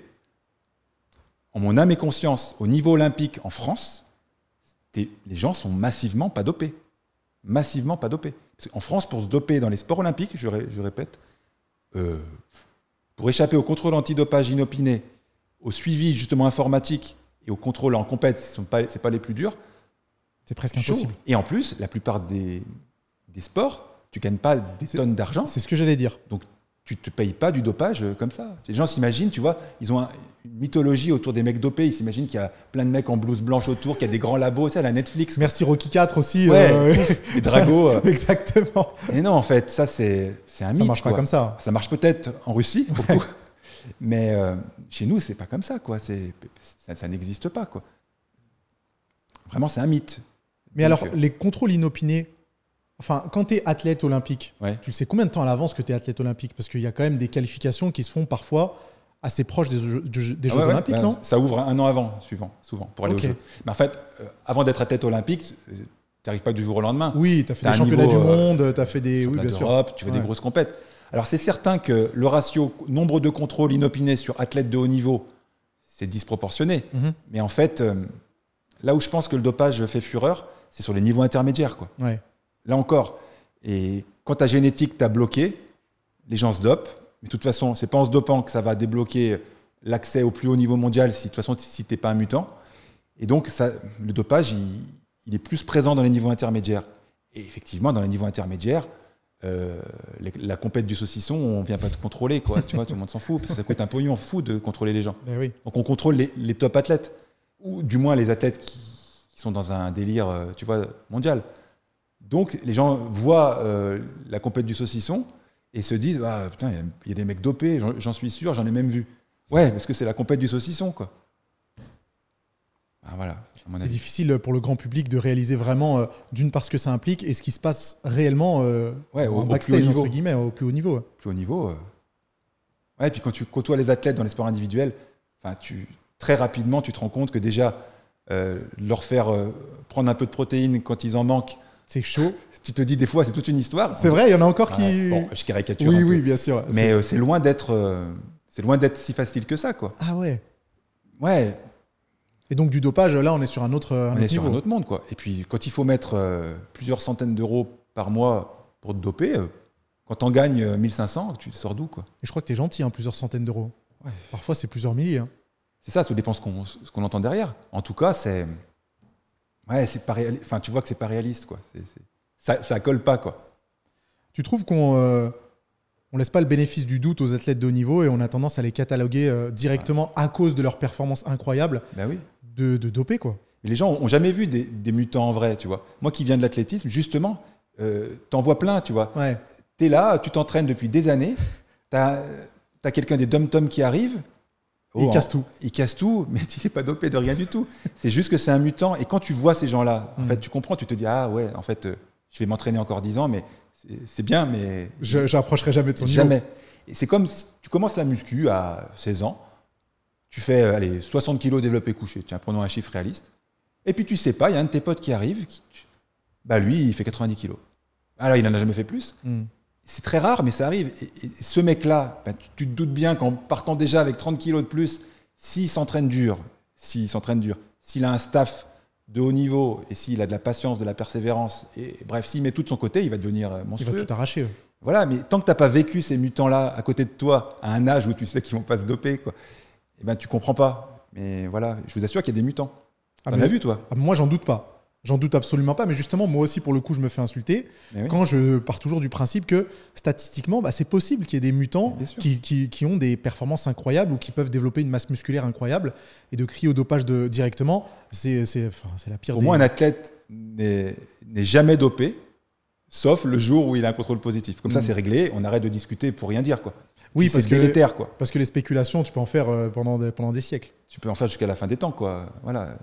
en mon âme et conscience, au niveau olympique en France, les gens sont massivement pas dopés. Massivement pas dopés. en France, pour se doper dans les sports olympiques, je, répète, pour échapper au contrôle antidopage inopiné au suivi justement informatique et au contrôle en compète, ce ne sont, pas les plus durs. C'est presque impossible. Et en plus, la plupart des, des sports, tu gagnes pas des tonnes d'argent. C'est ce que j'allais dire. Donc tu te payes pas du dopage euh, comme ça. Les gens s'imaginent, tu vois, ils ont une mythologie autour des mecs dopés. Ils s'imaginent qu'il y a plein de mecs en blouse blanche autour, qu'il y a des grands labos, tu sais, à la Netflix. Merci Rocky 4 aussi. et euh, Drago. Euh. Exactement. Et non, en fait, ça c'est un mythe. Ça marche pas comme ça. Ça marche peut-être en Russie, Mais euh, chez nous, c'est pas comme ça, quoi. C'est, ça, n'existe pas, quoi. Vraiment, c'est un mythe. Mais alors, euh, les contrôles inopinés, Enfin, quand tu es athlète olympique, tu tu sais combien de temps à l'avance que tu es athlète olympique Parce qu'il y a quand même des qualifications qui se font parfois assez proches des, jeux, ah jeux olympiques, bah, non Ça ouvre un an avant, suivant, souvent, pour aller aux Jeux. Mais en fait, euh, avant d'être athlète olympique, tu n'arrives pas du jour au lendemain. Oui, tu as fait des championnats du monde, tu as fait des... Oui, bien sûr. tu fais des grosses compètes. Alors c'est certain que le ratio nombre de contrôles inopinés sur athlètes de haut niveau, c'est disproportionné. Mhm. Mais en fait, euh, là où je pense que le dopage fait fureur, c'est sur les niveaux intermédiaires. Quoi. Là encore, et quand ta génétique t'a bloqué, les gens se dopent. Mais de toute façon, c'est pas en se dopant que ça va débloquer l'accès au plus haut niveau mondial si de toute si pas un mutant. Et donc le dopage, il est plus présent dans les niveaux intermédiaires. Et effectivement, dans les niveaux intermédiaires, euh, la compète du saucisson, on vient pas te contrôler, quoi. tu vois, tout le monde s'en fout, parce que ça coûte un pognon fou de contrôler les gens. Ben Donc on contrôle les, top athlètes, ou du moins les athlètes qui, sont dans un délire, euh, tu vois, mondial. Donc les gens voient euh, la compète du saucisson et se disent, ah, putain, il y, a des mecs dopés, j'en suis sûr, j'en ai même vu. Ouais, parce que c'est la compète du saucisson, quoi. Ah, voilà. C'est difficile euh, pour le grand public de réaliser vraiment, euh, d'une d'une ce que ça implique, et ce qui se passe réellement euh, au, backstage, entre guillemets, au plus haut niveau. Plus haut niveau. Ouais, et puis quand tu côtoies les athlètes dans les sports individuels, tu, très rapidement, tu te rends compte que déjà, leur faire prendre un peu de protéines quand ils en manquent, c'est chaud. Tu te dis des fois, c'est toute une histoire. C'est vrai, il y en a encore qui. Bon, je caricature. Oui, un peu, oui, bien sûr. Mais c'est loin d'être, c'est loin d'être si facile que ça, quoi. Ah ouais. Ouais, et donc du dopage, là, on est sur un autre, on est sur un autre monde, quoi. Et puis, quand il faut mettre euh, plusieurs centaines d'euros par mois pour te doper, euh, quand t'en gagnes 1500, euh, tu sors d'où, quoi Et je crois que t'es gentil, hein, plusieurs centaines d'euros. Parfois, c'est plusieurs milliers. Hein. C'est ça, ça dépend ce qu'on entend derrière. En tout cas, c'est... Ouais, c'est pas réaliste. Enfin, tu vois que c'est pas réaliste, quoi. Ça, ça colle pas, quoi. Tu trouves qu'on on laisse pas le bénéfice du doute aux athlètes de haut niveau et on a tendance à les cataloguer directement à cause de leur performance incroyable. Ben oui de, dopé quoi. les gens ont jamais vu des, mutants en vrai, tu vois. Moi qui viens de l'athlétisme, justement, euh, t'en vois plein, tu vois. Ouais. T'es là, tu t'entraînes depuis des années, t'as as, quelqu'un des dom-toms qui arrive. il oh, casse tout. Il casse tout, mais il n'est pas dopé de rien du tout. C'est juste que c'est un mutant. Et quand tu vois ces gens-là, en mm. fait, tu comprends, tu te dis, ah ouais, en fait, euh, je vais m'entraîner encore 10 ans, mais c'est bien, mais. Je n'approcherai jamais de son jamais. niveau. Jamais. C'est comme tu commences la muscu à 16 ans tu fais euh, allez, 60 kg développé couché, tiens, prenons un chiffre réaliste. Et puis tu sais pas, il y a un de tes potes qui arrive, bah lui, il fait 90 kg. Alors il n'en a jamais fait plus. Hmm. C'est très rare, mais ça arrive. ce mec-là, bah, tu, te doutes bien qu'en partant déjà avec 30 kg de plus, s'il s'entraîne dur, s'il s'entraîne dur, s'il a un staff de haut niveau et s'il a de la patience, de la persévérance, et, bref, s'il met tout de son côté, il va devenir monstrueux. Il va tout arracher. Voilà, mais tant que tu t'as pas vécu ces mutants-là à côté de toi, à un âge où tu sais qu'ils vont pas se doper, quoi, eh ben, tu comprends pas. Mais voilà, je vous assure qu'il y a des mutants. Ah T'en vu, toi ah, Moi, j'en doute pas. J'en doute absolument pas, mais justement, moi aussi, pour le coup, je me fais insulter quand je pars toujours du principe que statistiquement, bah, c'est possible qu'il y ait des mutants qui, ont des performances incroyables ou qui peuvent développer une masse musculaire incroyable et de crier au dopage directement, c'est la pire. Pour moins, moi, un athlète n'est jamais dopé, sauf le jour où il a un contrôle positif. Comme ça, mm. c'est réglé, on arrête de discuter pour rien dire. quoi. Oui, parce que délétère, quoi. Parce que les spéculations, tu peux en faire euh, pendant des, pendant des siècles. Tu peux en faire jusqu'à la fin des temps, quoi. Voilà.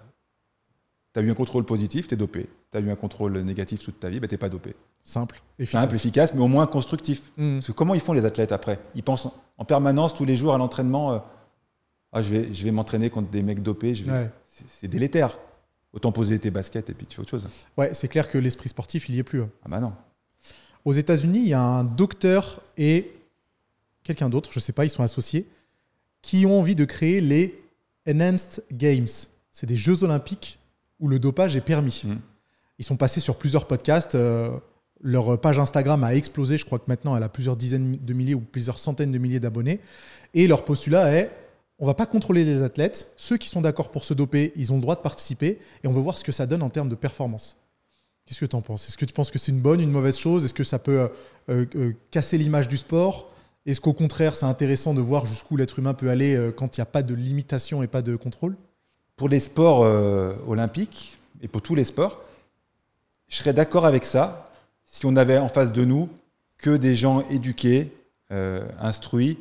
Tu as eu un contrôle positif, tu es dopé. Tu as eu un contrôle négatif toute ta vie, bah tu n'es pas dopé. Simple, efficace. Simple, efficace, mais au moins constructif. Mmh. Parce que comment ils font les athlètes après Ils pensent en permanence, tous les jours, à l'entraînement euh, ah, je vais, je vais m'entraîner contre des mecs dopés, je c'est délétère. Autant poser tes baskets et puis tu fais autre chose. Ouais, c'est clair que l'esprit sportif, il n'y est plus. Hein. Ah bah non. Aux États-Unis, il y a un docteur et quelqu'un d'autre, je ne sais pas, ils sont associés, qui ont envie de créer les Enhanced Games. C'est des Jeux olympiques où le dopage est permis. Mm. Ils sont passés sur plusieurs podcasts. Euh, leur page Instagram a explosé. Je crois que maintenant, elle a plusieurs dizaines de milliers ou plusieurs centaines de milliers d'abonnés. Et leur postulat est on va pas contrôler les athlètes. Ceux qui sont d'accord pour se doper, ils ont le droit de participer. Et on veut voir ce que ça donne en termes de performance. Qu'est-ce que tu en penses Est-ce que tu penses que c'est une bonne, une mauvaise chose Est-ce que ça peut euh, euh, casser l'image du sport est-ce qu'au contraire, c'est intéressant de voir jusqu'où l'être humain peut aller euh, quand il n'y a pas de limitation et pas de contrôle Pour les sports euh, olympiques et pour tous les sports, je serais d'accord avec ça si on avait en face de nous que des gens éduqués, euh, instruits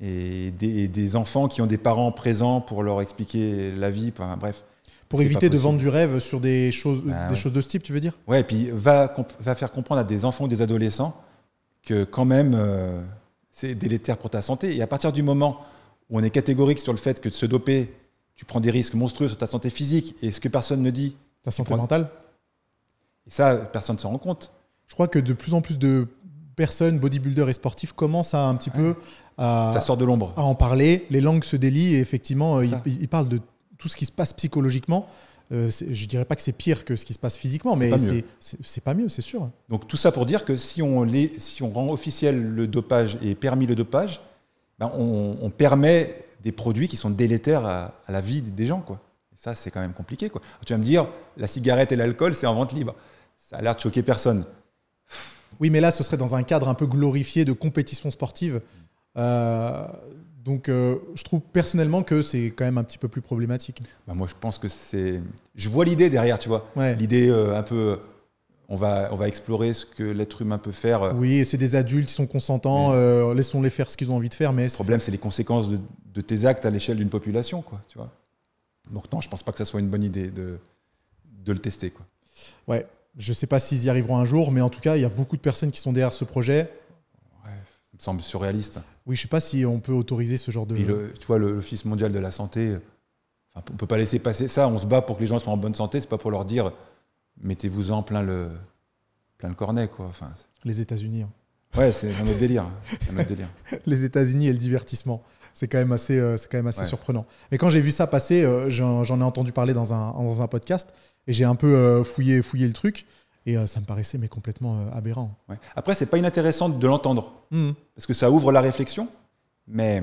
et des, enfants qui ont des parents présents pour leur expliquer la vie. bref. Pour éviter de vendre du rêve sur des bah choses, de ce type, tu veux dire Ouais, et puis va, faire comprendre à des enfants ou des adolescents que quand même c'est délétère pour ta santé. Et à partir du moment où on est catégorique sur le fait que de se doper, tu prends des risques monstrueux sur ta santé physique et ce que personne ne dit. Ta santé mentale Et ça, personne ne s'en rend compte. Je crois que de plus en plus de personnes, bodybuilders et sportifs commencent à un petit peu à, ça sort de l'ombre. à en parler. Les langues se délient et effectivement, euh, ils, parlent de tout ce qui se passe psychologiquement. Je euh, je dirais pas que c'est pire que ce qui se passe physiquement, mais c'est pas mieux, c'est sûr. Donc tout ça pour dire que si on, les, si on rend officiel le dopage et permis le dopage, ben on, permet des produits qui sont délétères à, la vie des gens. Quoi. ça, c'est quand même compliqué. Quoi. tu vas me dire, la cigarette et l'alcool, c'est en vente libre. Ça a l'air de choquer personne. Oui, mais là, ce serait dans un cadre un peu glorifié de compétition sportive. Euh, donc, euh, je trouve personnellement que c'est quand même un petit peu plus problématique. Bah moi, je pense que c'est. Je vois l'idée derrière, tu vois. L'idée euh, un peu. Euh, on va, explorer ce que l'être humain peut faire. Oui, c'est des adultes, qui sont consentants, laissons-les faire ce qu'ils ont envie de faire. Mais le problème, c'est les conséquences de, tes actes à l'échelle d'une population, quoi, tu vois. Donc, non, je pense pas que ça soit une bonne idée de, le tester, quoi. Ouais, je sais pas s'ils y arriveront un jour, mais en tout cas, il y a beaucoup de personnes qui sont derrière ce projet me semble surréaliste. Oui, je ne sais pas si on peut autoriser ce genre de. le, tu vois, l'Office mondial de la santé, on ne peut pas laisser passer ça. On se bat pour que les gens soient en bonne santé, c'est pas pour leur dire mettez-vous en plein le, plein le cornet. Quoi. Enfin, les États-Unis. Hein. Ouais, c'est un autre délire. Hein. Un délire. les États-Unis et le divertissement. C'est quand même assez, euh, c'est quand même assez surprenant. Mais quand j'ai vu ça passer, euh, j'en ai entendu parler dans un, dans un podcast et j'ai un peu euh, fouillé, fouillé le truc. Et euh, ça me paraissait mais complètement euh, aberrant. Ouais. Après, c'est pas inintéressant de l'entendre, hmm. parce que ça ouvre la réflexion. Mais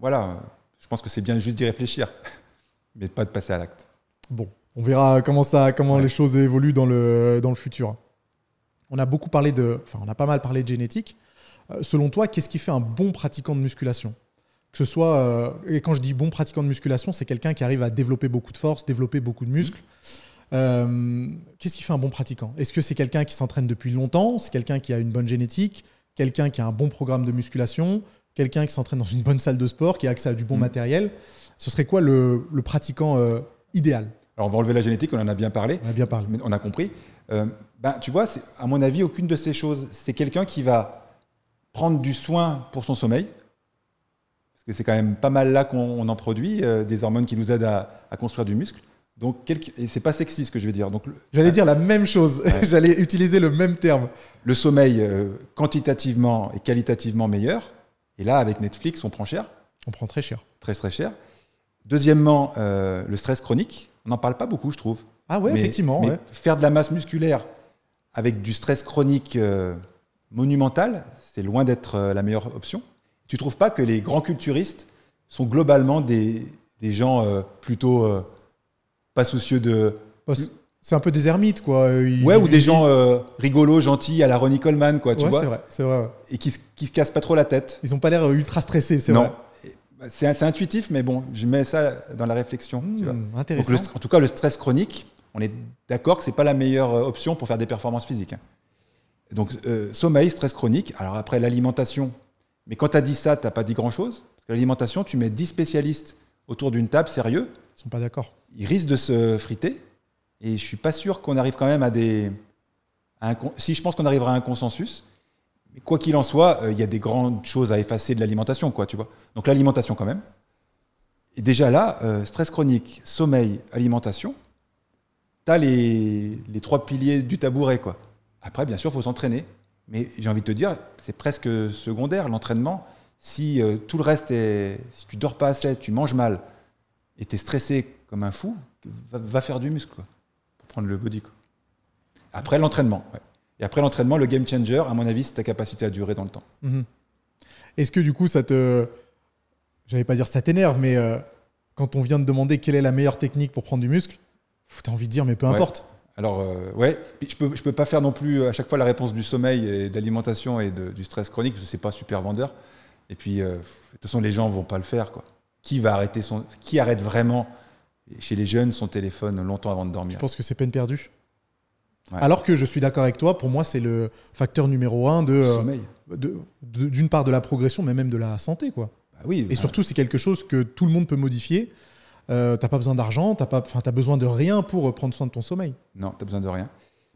voilà, je pense que c'est bien juste d'y réfléchir, mais pas de passer à l'acte. Bon, on verra comment, ça, comment les choses évoluent dans le, dans le futur. On a beaucoup parlé de, enfin, on a pas mal parlé de génétique. Euh, selon toi, qu'est-ce qui fait un bon pratiquant de musculation Que ce soit, et quand je dis bon pratiquant de musculation, c'est quelqu'un qui arrive à développer beaucoup de force, développer beaucoup de muscles. Hmm. Euh, qu'est-ce qui fait un bon pratiquant Est-ce que c'est quelqu'un qui s'entraîne depuis longtemps C'est quelqu'un qui a une bonne génétique Quelqu'un qui a un bon programme de musculation Quelqu'un qui s'entraîne dans une bonne salle de sport, qui a accès à du bon mm. matériel Ce serait quoi le, pratiquant euh, idéal Alors on va enlever la génétique, on en a bien parlé. On a bien parlé. On a compris. Euh, ben, tu vois, à mon avis, aucune de ces choses. C'est quelqu'un qui va prendre du soin pour son sommeil, parce que c'est quand même pas mal là qu'on en produit, des hormones qui nous aident à construire du muscle. Donc, et c'est pas sexy ce que je vais dire. Donc, j'allais dire la même chose. j'allais utiliser le même terme. Le sommeil euh, quantitativement et qualitativement meilleur. Et là, avec Netflix, on prend cher. On prend très cher. Très très cher. Deuxièmement, euh, le stress chronique. On n'en parle pas beaucoup, je trouve. Ah ouais, effectivement. Mais Faire de la masse musculaire avec du stress chronique euh, monumental, c'est loin d'être la meilleure option. Tu trouves pas que les grands culturistes sont globalement des, des gens plutôt pas soucieux de. Bah, c'est un peu des ermites, quoi. Euh, ouais, ou des gens euh, rigolos, gentils, à la Ronnie Coleman, quoi, tu ouais, c'est vrai, c'est vrai. Et qui, qui se cassent pas trop la tête. Ils ont pas l'air euh, ultra stressés, c'est vrai. Bah, c'est intuitif, mais bon, je mets ça dans la réflexion. Hmm, intéressant. en tout cas, le stress chronique, on est d'accord que c'est pas la meilleure option pour faire des performances physiques. Hein. Donc, sommeil, stress chronique. Alors après, l'alimentation. Mais quand tu as dit ça, tu pas dit grand-chose. l'alimentation, tu mets 10 spécialistes autour d'une table sérieux ils sont pas d'accord. Ils risquent de se friter. Et je suis pas sûr qu'on arrive quand même à des. si je pense qu'on arrivera à un consensus, mais quoi qu'il en soit, euh, il y a des grandes choses à effacer de l'alimentation, quoi, tu vois. Donc l'alimentation quand même. Et déjà là, euh, stress chronique, sommeil, alimentation, tu les, les trois piliers du tabouret, quoi. Après, bien sûr, faut s'entraîner. Mais j'ai envie de te dire, c'est presque secondaire l'entraînement. Si euh, tout le reste est. Si tu dors pas assez, tu manges mal, et t'es stressé comme un fou, va, faire du muscle, pour prendre le body. Quoi. Après l'entraînement, Et après l'entraînement, le game changer, à mon avis, c'est ta capacité à durer dans le temps. Mhm. Est-ce que du coup, ça te. J'allais pas dire ça t'énerve, mais euh, quand on vient de demander quelle est la meilleure technique pour prendre du muscle, t'as envie de dire, mais peu importe. Alors, euh, ouais, je peux, je peux pas faire non plus euh, à chaque fois la réponse du sommeil et de l'alimentation et du stress chronique, parce que c'est pas super vendeur. Et puis, de toute façon, les gens vont pas le faire, quoi qui va arrêter son, qui arrête vraiment chez les jeunes son téléphone longtemps avant de dormir Je pense que c'est peine perdue. Alors que je suis d'accord avec toi, pour moi c'est le facteur numéro un de euh, sommeil, d'une part de la progression, mais même de la santé quoi. Bah oui. Et bah. surtout c'est quelque chose que tout le monde peut modifier. Euh, t'as pas besoin d'argent, t'as pas, enfin t'as besoin de rien pour euh, prendre soin de ton sommeil. Non, tu t'as besoin de rien.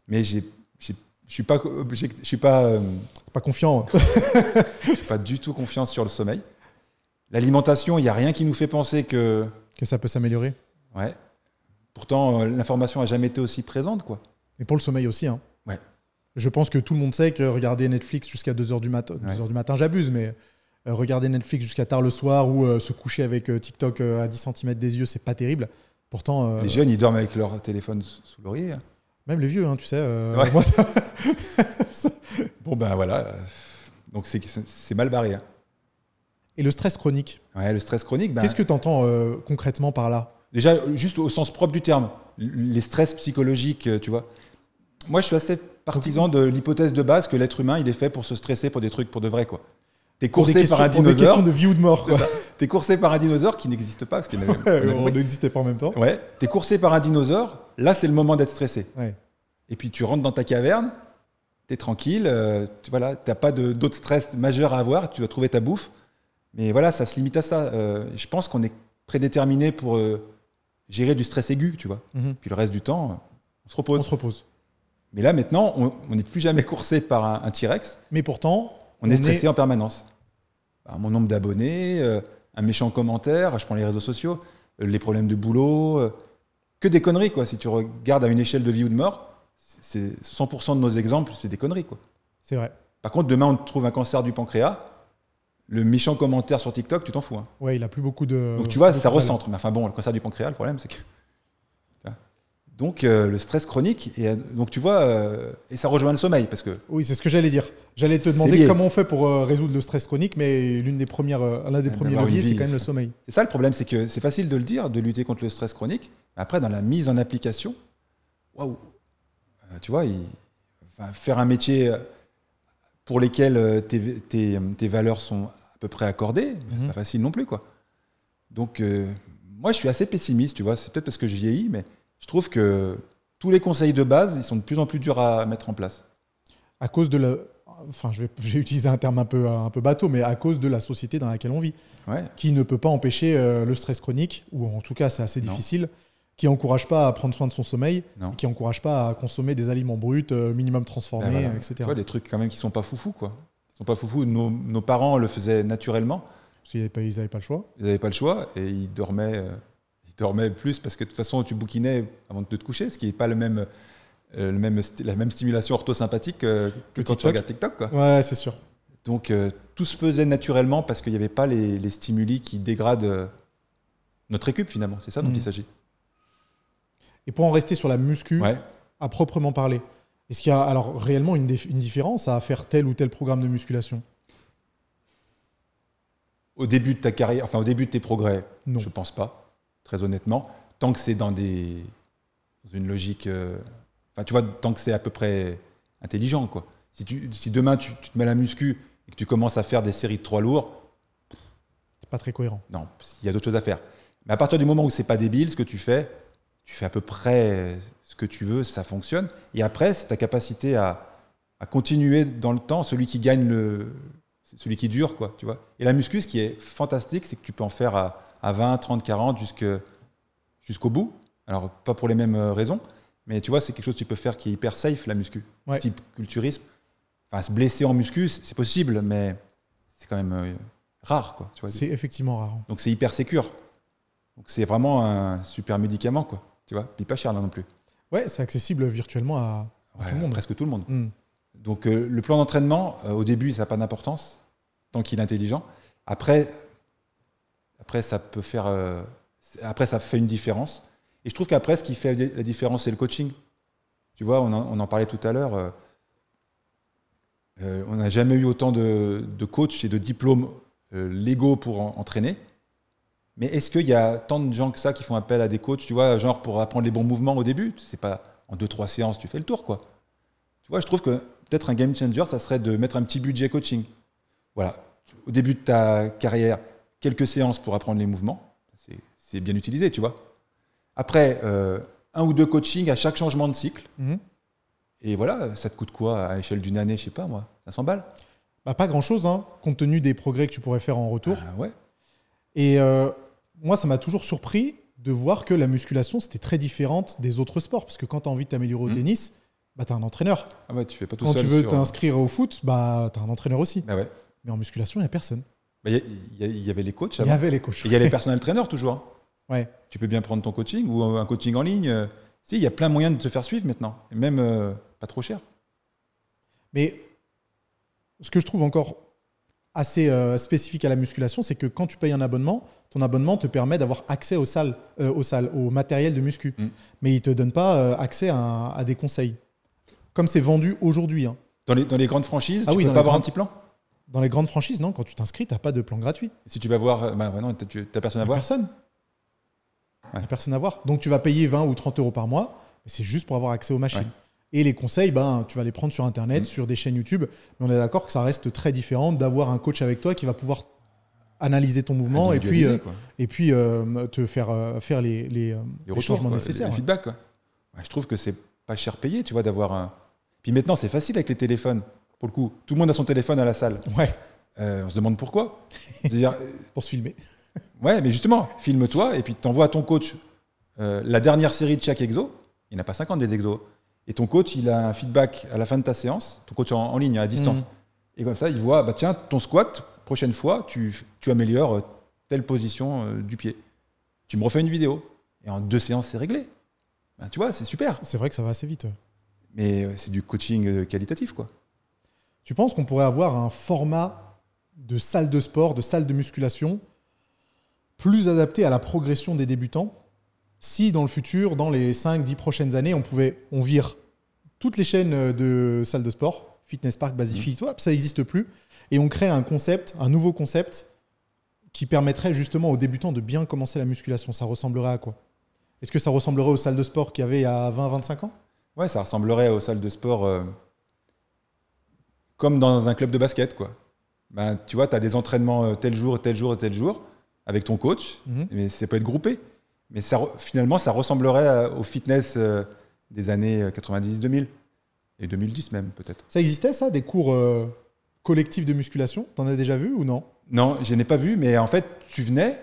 Mais j'ai, je suis pas, je suis pas, euh, pas confiant. Hein. Je suis pas du tout confiant sur le sommeil. L'alimentation, il n'y a rien qui nous fait penser que. Que ça peut s'améliorer. Ouais. Pourtant, euh, l'information n'a jamais été aussi présente, quoi. Et pour le sommeil aussi, hein. Ouais. Je pense que tout le monde sait que regarder Netflix jusqu'à 2h du, matin... heures du matin, j'abuse, mais euh, regarder Netflix jusqu'à tard le soir ou euh, se coucher avec TikTok à 10 cm des yeux, c'est pas terrible. Pourtant, les jeunes, ils dorment avec leur téléphone sous l'oreiller. Hein. Même les vieux, hein, tu sais. bon ben voilà. Donc c'est mal barré. Hein. Et le stress chronique Ouais, le stress chronique. Bah, Qu'est-ce que tu entends euh, concrètement par là Déjà, juste au sens propre du terme, les stress psychologiques, euh, tu vois. Moi, je suis assez partisan de l'hypothèse de base que l'être humain, il est fait pour se stresser pour des trucs pour de vrai, quoi. T'es coursé par un dinosaure. Pour des de vie ou de mort, quoi. T'es coursé par un dinosaure qui n'existe pas, parce qu'il n'existait pas en même temps. Ouais. T'es coursé par un dinosaure, là, c'est le moment d'être stressé. Ouais. Et puis, tu rentres dans ta caverne, t'es tranquille, Tu euh, tu, voilà, t'as pas d'autres stress majeurs à avoir, tu dois trouver ta bouffe. Mais voilà, ça se limite à ça. Euh, je pense qu'on est prédéterminé pour euh, gérer du stress aigu, tu vois. Mhm. Puis le reste du temps, euh, on se repose. On se repose. Mais là, maintenant, on n'est plus jamais coursé par un, T-Rex. Mais pourtant, on, est stressé en permanence. mon nombre d'abonnés, un méchant commentaire, je prends les réseaux sociaux, les problèmes de boulot, que des conneries, quoi. Si tu regardes à une échelle de vie ou de mort, c'est 100% de nos exemples, c'est des conneries, quoi. C'est vrai. Par contre, demain, on trouve un cancer du pancréas, le méchant commentaire sur TikTok, tu t'en fous. Hein. Ouais, il a plus beaucoup de. Donc tu vois, ça recentre. Mais enfin bon, le cancer du pancréas, le problème, c'est que. Donc euh, le stress chronique, et euh, donc tu vois, euh, et ça rejoint le sommeil parce que. Oui, c'est ce que j'allais dire. J'allais te demander comment on fait pour résoudre le stress chronique, mais l'une des premières, l'un des ah, premiers leviers, c'est quand même le sommeil. C'est ça le problème, c'est que c'est facile de le dire, de lutter contre le stress chronique. Après, dans la mise en application, waouh, tu vois, faire un métier pour lequel tes, valeurs sont peu près accordé, mais c'est mhm. pas facile non plus, quoi. Donc, euh, moi, je suis assez pessimiste, tu vois. C'est peut-être parce que je vieillis, mais je trouve que tous les conseils de base, ils sont de plus en plus durs à mettre en place. À cause de la. Enfin, je vais, utiliser un terme un peu, un peu bateau, mais à cause de la société dans laquelle on vit, qui ne peut pas empêcher euh, le stress chronique, ou en tout cas, c'est assez difficile qui encourage pas à prendre soin de son sommeil, qui encourage pas à consommer des aliments bruts, euh, minimum transformés, bah etc. des trucs quand même qui sont pas foufou, quoi pas foufou, Nos, nos parents le faisaient naturellement. Ils n'avaient pas, le choix. Ils n'avaient pas le choix et ils dormaient, euh, ils dormaient plus parce que de toute façon, tu bouquinais avant de te coucher, ce qui n'est pas le même, euh, le même, la même stimulation orthosympathique euh, que, quand tu regardes TikTok. Quoi. Ouais, c'est sûr. Donc tout se faisait naturellement parce qu'il n'y avait pas les, stimuli qui dégradent notre récup finalement. C'est ça dont il hmm. s'agit. Et pour en rester sur la muscu, à proprement parler, est-ce qu'il y a alors réellement une, différence à faire tel ou tel programme de musculation Au début de ta carrière, enfin au début de tes progrès, non. je pense pas, très honnêtement. Tant que c'est dans des une logique, euh, enfin tu vois, tant que c'est à peu près intelligent quoi. Si, tu, si demain tu, te mets la muscu et que tu commences à faire des séries de trois lourds, c'est pas très cohérent. Non, il y a d'autres choses à faire. Mais à partir du moment où c'est pas débile ce que tu fais, tu fais à peu près ce que tu veux, ça fonctionne. Et après, c'est ta capacité à, à, continuer dans le temps, celui qui gagne le. celui qui dure, quoi, tu vois. Et la muscu, ce qui est fantastique, c'est que tu peux en faire à, 20, 30, 40 jusqu'au bout. Alors, pas pour les mêmes euh, raisons, mais tu vois, c'est quelque chose que tu peux faire qui est hyper safe, la muscu. Type culturisme. Enfin, se blesser en muscu, c'est possible, mais c'est quand même euh, rare, quoi. C'est effectivement rare. Hein. Donc, c'est hyper sécure. Donc, c'est vraiment un super médicament, quoi. Tu vois, puis pas cher là non plus. Ouais, c'est accessible virtuellement à, tout le monde. Presque tout le monde. Hmm. Donc euh, le plan d'entraînement, euh, au début, ça n'a pas d'importance, tant qu'il est intelligent. Après, après, ça peut faire, euh, après, ça fait une différence. Et je trouve qu'après, ce qui fait la différence, c'est le coaching. Tu vois, on en, parlait tout à l'heure. on n'a jamais eu autant de, coachs et de diplômes légaux pour entraîner. Mais est-ce qu'il y a tant de gens que ça qui font appel à des coachs, tu vois, genre pour apprendre les bons mouvements au début C'est pas en 2-3 séances, tu fais le tour, quoi. Tu vois, je trouve que peut-être un game changer, ça serait de mettre un petit budget coaching. Voilà. Au début de ta carrière, quelques séances pour apprendre les mouvements. C'est bien utilisé, tu vois. Après, euh, un ou deux coachings à chaque changement de cycle. Mhm. Et voilà, ça te coûte quoi à l'échelle d'une année, je sais pas moi, ça s'emballe. bah, Pas grand-chose, hein, compte tenu des progrès que tu pourrais faire en retour. Ah, ouais. Et euh, moi, ça m'a toujours surpris de voir que la musculation, c'était très différente des autres sports. Parce que quand tu as envie de t'améliorer au hmm. tennis, bah, tu as un entraîneur. Ah ouais, tu fais pas tout quand tu veux euh, t'inscrire au foot, bah, tu as un entraîneur aussi. Bah Mais en musculation, il n'y a personne. Il bah, y, avait les coachs. Il y avait les coachs. Il y a les personnels traîneurs toujours. Hein. Ouais. Tu peux bien prendre ton coaching ou un coaching en ligne. Euh. Si, il y a plein de moyens de te faire suivre maintenant. Et même euh, pas trop cher. Mais ce que je trouve encore assez euh, spécifique à la musculation, c'est que quand tu payes un abonnement, ton abonnement te permet d'avoir accès aux salles, euh, aux salles, au matériel de muscu. Mm. Mais il ne te donne pas euh, accès à, des conseils. Comme c'est vendu aujourd'hui. Hein. Dans, les, dans, les, grandes franchises, ah tu peux pas avoir un petit plan Dans les grandes franchises, non. Quand tu t'inscris, tu n'as pas de plan gratuit. si tu vas voir, bah, tu n'as personne à voir Personne. personne à voir. Donc tu vas payer 20 ou 30 euros par mois, mais c'est juste pour avoir accès aux machines. Et les conseils, ben, tu vas les prendre sur Internet, mm. sur des chaînes YouTube. Mais on est d'accord que ça reste très différent d'avoir un coach avec toi qui va pouvoir analyser ton mouvement et puis, euh, et puis euh, te faire euh, faire les, les, changements nécessaires. Les, bah, je trouve que c'est pas cher payé, tu vois, d'avoir un. Puis maintenant, c'est facile avec les téléphones. Pour le coup, tout le monde a son téléphone à la salle. Ouais. on se demande pourquoi. -dire, pour se filmer. ouais, mais justement, filme-toi et puis t'envoies à ton coach la dernière série de chaque exo. Il n'a en a pas 50 des exos. Et ton coach, il a un feedback à la fin de ta séance, ton coach en, ligne, à distance. Mm. Et comme ça, il voit, bah tiens, ton squat, prochaine fois, tu, améliores euh, telle position euh, du pied. Tu me refais une vidéo. Et en deux séances, c'est réglé. Bah, tu vois, c'est super. C'est vrai que ça va assez vite. Mais c'est du coaching euh, qualitatif, quoi. Tu penses qu'on pourrait avoir un format de salle de sport, de salle de musculation, plus adapté à la progression des débutants si dans le futur, dans les 5-10 prochaines années, on pouvait, on vire toutes les chaînes euh, de salles de sport, fitness park, Basifi, mhm. ça n'existe plus, et on crée un concept, un nouveau concept qui permettrait justement aux débutants de bien commencer la musculation. Ça ressemblerait à quoi Est-ce que ça ressemblerait aux salles de sport qu'il y avait à 20-25 ans Ouais, ça ressemblerait aux salles de sport euh, comme dans un club de basket, quoi. Ben, tu vois, tu as des entraînements euh, tel jour, tel jour, tel jour, avec ton coach, mhm. mais ça peut être groupé. Mais ça, finalement, ça ressemblerait au fitness euh, des années 90-2000 euh, et 2010 même peut-être. Ça existait ça, des cours euh, collectifs de musculation T'en as déjà vu ou non Non, je n'ai pas vu, mais en fait, tu venais,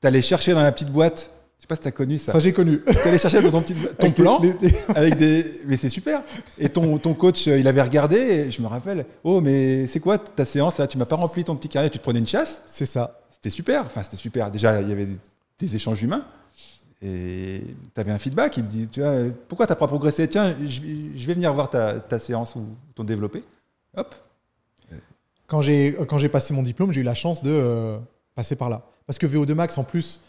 t'allais chercher dans la petite boîte. Je sais pas si t'as connu ça. Ça j'ai connu. T'allais chercher dans ton ton plan avec des. Mais c'est super. Et ton, ton coach, il avait regardé. Et je me rappelle. Oh mais c'est quoi ta séance là Tu m'as pas rempli ton petit carnet. Tu te prenais une chasse. C'est ça. C'était super. Enfin c'était super. Déjà il y avait des échanges humains. Et tu avais un feedback, il me dit, tu vois, pourquoi tu n'as pas progressé Tiens, je, vais venir voir ta, séance ou ton développé. Hop. Quand j'ai, quand j'ai passé mon diplôme, j'ai eu la chance de euh, passer par là. Parce que VO2 Max, en plus,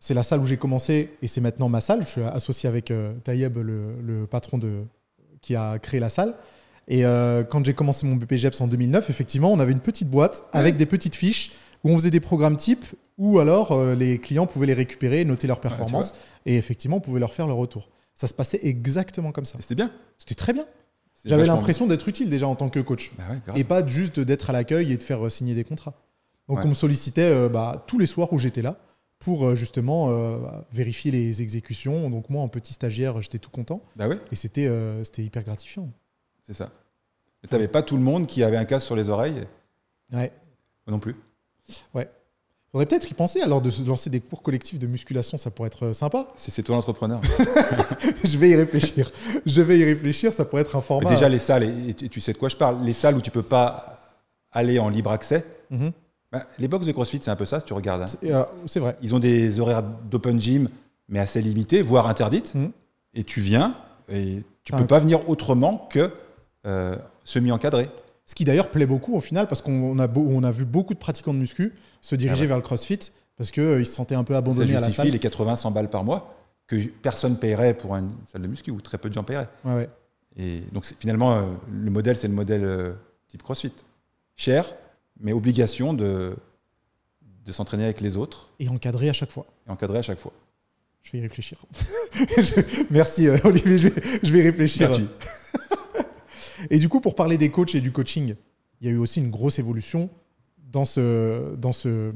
c'est la salle où j'ai commencé et c'est maintenant ma salle. Je suis associé avec Tayeb, euh, Taïeb, le, patron de, qui a créé la salle. Et euh, quand j'ai commencé mon BPGEPS en 2009, effectivement, on avait une petite boîte avec des petites fiches où on faisait des programmes types ou alors euh, les clients pouvaient les récupérer, noter leurs performance et effectivement on pouvait leur faire le retour. Ça se passait exactement comme ça. C'était bien. C'était très bien. J'avais l'impression d'être utile déjà en tant que coach bah et pas juste d'être à l'accueil et de faire euh, signer des contrats. Donc on me sollicitait euh, bah, tous les soirs où j'étais là pour justement bah, vérifier les exécutions. Donc moi en petit stagiaire j'étais tout content bah et c'était hyper gratifiant. C'est ça. Tu t'avais pas tout le monde qui avait un casque sur les oreilles. Ouais. Non plus. Ouais. Il faudrait peut-être y penser alors de lancer des cours collectifs de musculation, ça pourrait être euh, sympa. C'est toi l'entrepreneur. je vais y réfléchir. Je vais y réfléchir, ça pourrait être un format. Déjà les salles, et tu sais de quoi je parle, les salles où tu peux pas aller en libre accès. Mhm. Bah, les boxes de CrossFit, c'est un peu ça si tu regardes. Hein. Euh, c'est vrai. Ils ont des horaires d'open gym, mais assez limités, voire interdites. Mhm. Et tu viens et tu ne ah peux pas venir autrement que euh, semi-encadré. Ce qui d'ailleurs plaît beaucoup au final, parce qu'on a, on a vu beaucoup de pratiquants de muscu se diriger ah vers le crossfit, parce qu'ils euh, se sentaient un peu abandonnés à la salle. les 80-100 balles par mois que personne paierait pour une salle de muscu, ou très peu de gens paieraient. ouais. Et donc finalement, euh, le modèle, c'est le modèle euh, type crossfit. Cher, mais obligation de, de s'entraîner avec les autres. Et encadré à chaque fois. Et encadré à chaque fois. Je vais y réfléchir. merci Olivier, je vais, y réfléchir. Merci. Et du coup, pour parler des coachs et du coaching, il y a eu aussi une grosse évolution dans ce, dans ce,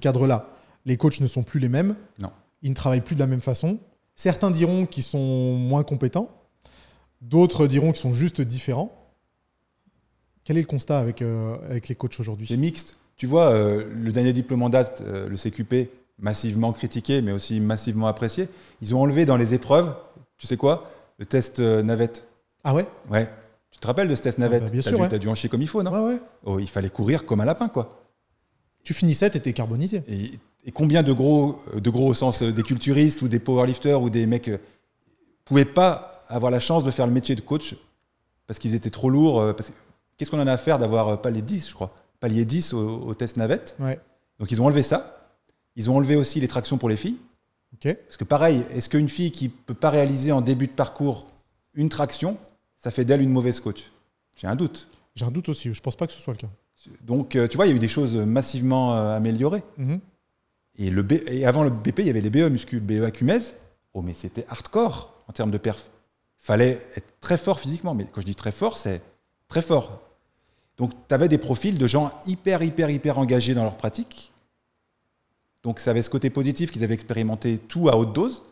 cadre-là. Les coachs ne sont plus les mêmes. Non. Ils ne travaillent plus de la même façon. Certains diront qu'ils sont moins compétents. D'autres diront qu'ils sont juste différents. Quel est le constat avec, euh, avec les coachs aujourd'hui C'est mixte. Tu vois, euh, le dernier diplôme en date, euh, le CQP, massivement critiqué, mais aussi massivement apprécié, ils ont enlevé dans les épreuves, tu sais quoi, le test navette. Ah ouais Ouais. Tu te rappelles de ce test ah, bah, navette Bien sûr. T'as dû, comme il faut, non oh, Il fallait courir comme un lapin, quoi. Tu finissais, tu étais carbonisé. Et, combien de gros, de gros au sens des culturistes ou des powerlifters ou des mecs euh, pouvaient pas avoir la chance de faire le métier de coach parce qu'ils étaient trop lourds euh, Qu'est-ce qu'on en a à faire d'avoir euh, palier 10, je crois Palier 10 au, test navette. Donc ils ont enlevé ça. Ils ont enlevé aussi les tractions pour les filles. Ok. Parce que pareil, est-ce qu'une fille qui peut pas réaliser en début de parcours une traction, ça fait d'elle une mauvaise coach. J'ai un doute. J'ai un doute aussi, je pense pas que ce soit le cas. Donc, euh, tu vois, il y a eu des choses massivement euh, améliorées. Mhm. et, le avant le BP, il y avait les BE muscu, BE Oh, mais c'était hardcore en termes de perf. Fallait être très fort physiquement. Mais quand je dis très fort, c'est très fort. Donc, tu avais des profils de gens hyper, hyper, hyper engagés dans leur pratique. Donc, ça avait ce côté positif qu'ils avaient expérimenté tout à haute dose.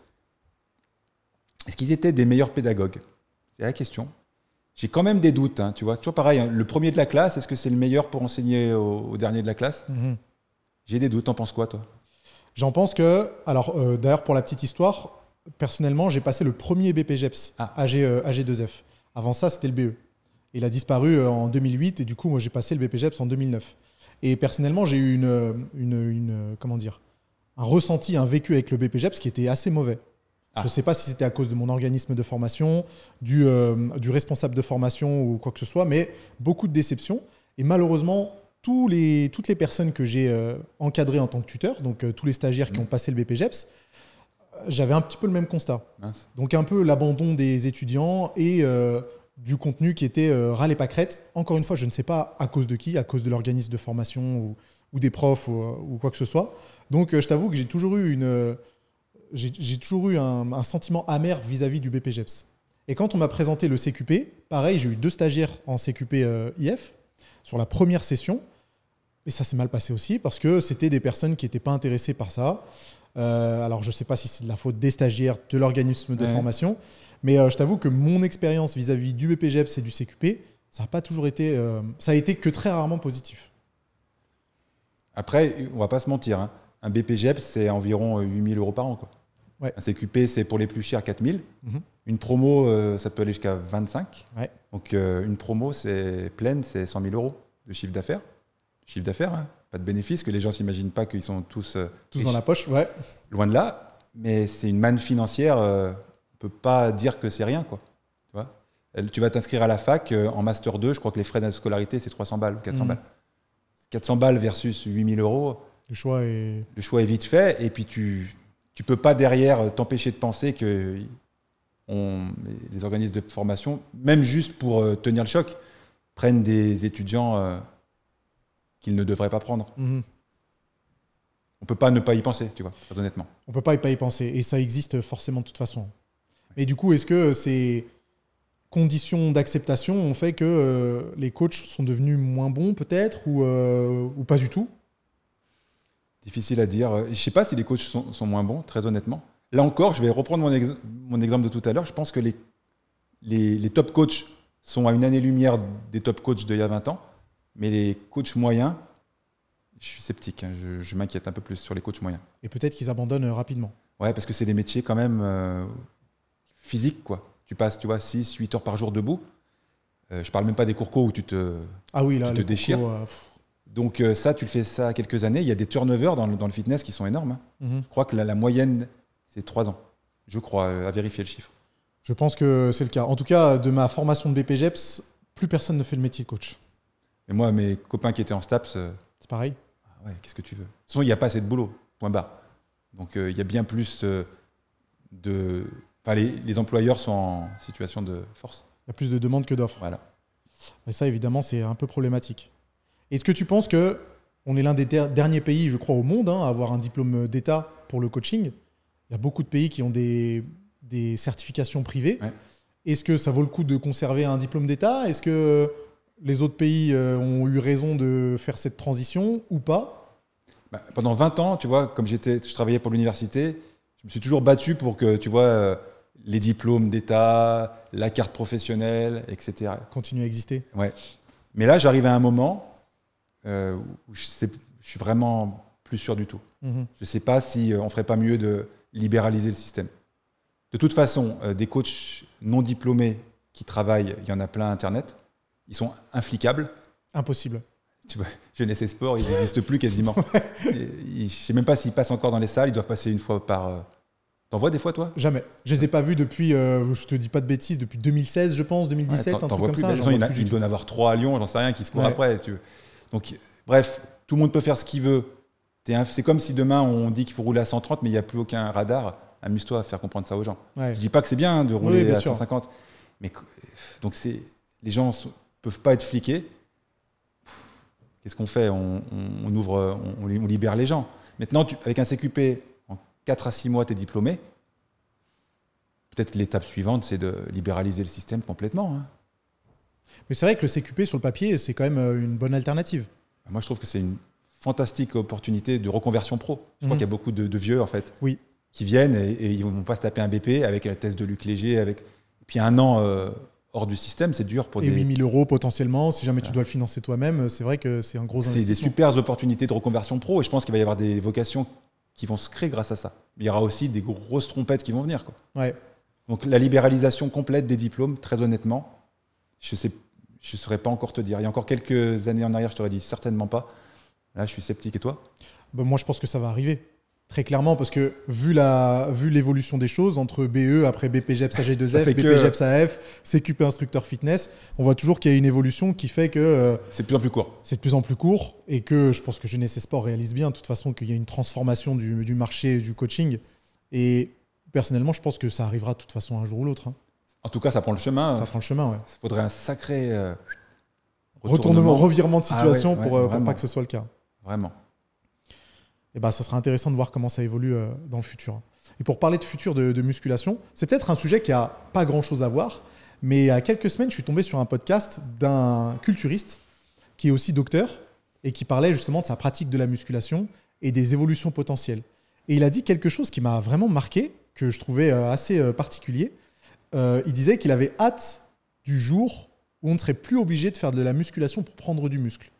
Est-ce qu'ils étaient des meilleurs pédagogues c'est la question. J'ai quand même des doutes, hein, tu vois. Toujours pareil, hein. le premier de la classe, est-ce que c'est le meilleur pour enseigner au, dernier de la classe mhm. J'ai des doutes, t'en penses quoi, toi J'en pense que, alors euh, d'ailleurs, pour la petite histoire, personnellement, j'ai passé le premier BPGEPS, à ah. AG, 2 euh, f Avant ça, c'était le BE. Il a disparu euh, en 2008 et du coup, moi, j'ai passé le BPGEPS en 2009. Et personnellement, j'ai eu une, une, comment dire, un ressenti, un vécu avec le BPGEPS qui était assez mauvais. Ah. Je ne sais pas si c'était à cause de mon organisme de formation, du, euh, du responsable de formation ou quoi que ce soit, mais beaucoup de déceptions. Et malheureusement, tous les, toutes les personnes que j'ai euh, encadrées en tant que tuteur, donc euh, tous les stagiaires qui mm. ont passé le BPGEPS, j'avais un petit peu le même constat. Donc un peu l'abandon des étudiants et du contenu qui était râle et pas Encore une fois, je ne sais pas à cause de qui, à cause de l'organisme de formation ou, des profs ou, quoi que ce soit. Donc je t'avoue que j'ai toujours eu une j'ai toujours eu un, sentiment amer vis-à-vis du BPGEPS. Et quand on m'a présenté le CQP, pareil, j'ai eu deux stagiaires en CQP euh, IF sur la première session. Et ça s'est mal passé aussi parce que c'était des personnes qui n'étaient pas intéressées par ça. Euh, alors, je ne sais pas si c'est de la faute des stagiaires, de l'organisme de formation, mais euh, je t'avoue que mon expérience vis-à-vis du BPGEPS et du CQP, ça n'a pas toujours été. ça a été que très rarement positif. Après, on ne va pas se mentir, hein. un BPGEPS, c'est environ 8000 euros par an. Quoi. Un CQP, c'est pour les plus chers 4000. Mhm. Une promo, euh, ça peut aller jusqu'à 25. Donc euh, une promo, c'est pleine, c'est 100 000 euros de chiffre d'affaires. Chiffre d'affaires, hein. pas de bénéfice, que les gens s'imaginent pas qu'ils sont tous. Euh, tous dans la poche, Loin de là, mais c'est une manne financière. on peut pas dire que c'est rien, quoi. Tu, vas t'inscrire à la fac en Master 2, je crois que les frais de scolarité, c'est 300 balles 400 mhm. balles. 400 balles versus 8000 euros. Le choix est. Le choix est vite fait, et puis tu tu peux pas derrière euh, t'empêcher de penser que les organismes de formation, même juste pour euh, tenir le choc, prennent des étudiants euh, qu'ils ne devraient pas prendre. Mhm. On peut pas ne pas y penser, tu vois, très honnêtement. On peut pas ne pas y penser, et ça existe forcément de toute façon. Mais du coup, est-ce que ces conditions d'acceptation ont fait que les coachs sont devenus moins bons peut-être, ou pas du tout difficile à dire. Je ne sais pas si les coachs sont, moins bons, très honnêtement. Là encore, je vais reprendre mon, exemple de tout à l'heure. Je pense que les, les, top coachs sont à une année-lumière des top coachs d'il y a 20 ans, mais les coachs moyens, je suis sceptique. Hein. je, m'inquiète un peu plus sur les coachs moyens. Et peut-être qu'ils abandonnent euh, rapidement. Ouais, parce que c'est des métiers quand même euh, physiques, quoi. Tu passes, tu vois, 6, 8 heures par jour debout. Euh, je parle même pas des cours où tu te, ah oui, là, déchires. Donc euh, ça, tu le fais ça quelques années. Il y a des turnovers dans le, fitness qui sont énormes. Hein. Mhm. Je crois que la, moyenne, c'est trois ans. Je crois, euh, à vérifier le chiffre. Je pense que c'est le cas. En tout cas, de ma formation de BPGEPS, plus personne ne fait le métier de coach. Et moi, mes copains qui étaient en STAPS... Euh, c'est pareil. Ah qu'est-ce que tu veux Sinon, il n'y a pas assez de boulot, point bas. Donc il y a bien plus de... Enfin, les, employeurs sont en situation de force. Il y a plus de demandes que d'offres. Voilà. Mais ça, évidemment, c'est un peu problématique. Est-ce que tu penses que on est l'un des derniers pays, je crois, au monde hein, à avoir un diplôme euh, d'État pour le coaching Il y a beaucoup de pays qui ont des, certifications privées. Est-ce que ça vaut le coup de conserver un diplôme d'État Est-ce que les autres pays euh, ont eu raison de faire cette transition ou pas bah, Pendant 20 ans, tu vois, comme j'étais, je travaillais pour l'université, je me suis toujours battu pour que, tu vois, euh, les diplômes d'État, la carte professionnelle, etc. Continuent à exister. Ouais. Mais là, j'arrive à un moment euh, je, suis vraiment plus sûr du tout. Mhm. Je ne sais pas si euh, on ferait pas mieux de libéraliser le système. De toute façon, euh, des coachs non diplômés qui travaillent, il y en a plein à Internet. Ils sont inflicables. Impossible. Tu vois, jeunesse et sport, ils n'existent plus quasiment. je ne sais même pas s'ils passent encore dans les salles. Ils doivent passer une fois par. T'en vois des fois, toi Jamais. Je les ai pas vus depuis, euh, je te dis pas de bêtises, depuis 2016, je pense, 2017, ouais, en, plus, ça. Bah, ils, en en plus, il doit en avoir trois à Lyon, j'en sais rien, qui se courent après. Si tu veux. Donc, bref, tout le monde peut faire ce qu'il veut. C'est comme si demain on dit qu'il faut rouler à 130, mais il n'y a plus aucun radar. Amuse-toi à faire comprendre ça aux gens. Je Je dis pas que c'est bien hein, de rouler à 150, mais donc les gens peuvent pas être fliqués. Qu'est-ce qu'on fait on, ouvre, on, libère les gens. Maintenant, avec un CQP en 4 à 6 mois, tu es diplômé. Peut-être l'étape suivante, c'est de libéraliser le système complètement. Hein. Mais c'est vrai que le CQP sur le papier, c'est quand même euh, une bonne alternative. Moi, je trouve que c'est une fantastique opportunité de reconversion pro. Je crois mhm. qu'il y a beaucoup de, vieux, en fait, oui. qui viennent et, ils ne vont pas se taper un BP avec la thèse de Luc Léger. Avec... puis un an euh, hors du système, c'est dur pour des... Et 8000 euros potentiellement, si jamais tu ah. dois le financer toi-même, euh, c'est vrai que c'est un gros investissement. C'est des super opportunités de reconversion pro et je pense qu'il va y avoir des vocations qui vont se créer grâce à ça. Il y aura aussi des grosses trompettes qui vont venir. Quoi. Ouais. Donc la libéralisation complète des diplômes, très honnêtement, je ne saurais pas encore te dire. Il y a encore quelques années en arrière, je t'aurais dit certainement pas. Là, je suis sceptique. Et toi bah, Moi, je pense que ça va arriver. Très clairement, parce que vu l'évolution des choses entre BE après BPGEPS AG2F, BPGEPS AF, CQP instructeur fitness, on voit toujours qu'il y a une évolution qui fait que euh, c'est de plus en plus court. C'est de plus en plus court et que je pense que Jeunesse Sport réalise bien de toute façon qu'il y a une transformation du, marché du coaching et personnellement, je pense que ça arrivera de toute façon un jour ou l'autre. Hein. En tout cas, ça prend le chemin. Ça prend le chemin, ouais. Il faudrait un sacré euh, retournement. revirement de ah situation pour, euh, pas que ce soit le cas. Vraiment. Et eh ben, ça sera intéressant de voir comment ça évolue euh, dans le futur. Et pour parler de futur de, musculation, c'est peut-être un sujet qui a pas grand-chose à voir, mais il y a quelques semaines, je suis tombé sur un podcast d'un culturiste qui est aussi docteur et qui parlait justement de sa pratique de la musculation et des évolutions potentielles. Et il a dit quelque chose qui m'a vraiment marqué, que je trouvais assez particulier. Euh, il disait qu'il avait hâte du jour où on ne serait plus obligé de faire de la musculation pour prendre du muscle.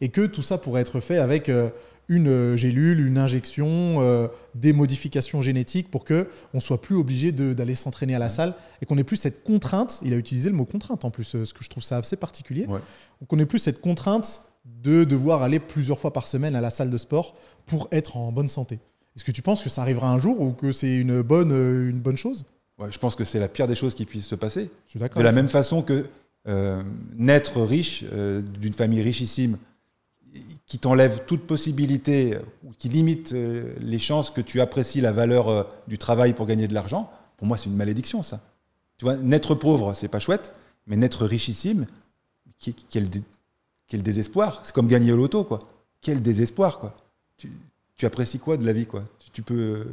Et que tout ça pourrait être fait avec euh, une euh, gélule, une injection, des modifications génétiques pour qu'on on soit plus obligé d'aller s'entraîner à la salle et qu'on ait plus cette contrainte. Il a utilisé le mot contrainte en plus, ce que je trouve ça assez particulier. Qu'on ait plus cette contrainte de devoir aller plusieurs fois par semaine à la salle de sport pour être en bonne santé. Est-ce que tu penses que ça arrivera un jour ou que c'est une bonne chose je pense que c'est la pire des choses qui puisse se passer. Je suis d'accord. De la même façon que euh, naître riche, euh, d'une famille richissime, qui t'enlève toute possibilité, qui limite euh, les chances que tu apprécies la valeur du travail pour gagner de l'argent, pour moi, c'est une malédiction, ça. Tu vois, naître pauvre, c'est pas chouette, mais naître richissime, quel, désespoir. C'est comme gagner au loto, quoi. Quel désespoir, quoi. Tu, apprécies quoi de la vie, quoi tu peux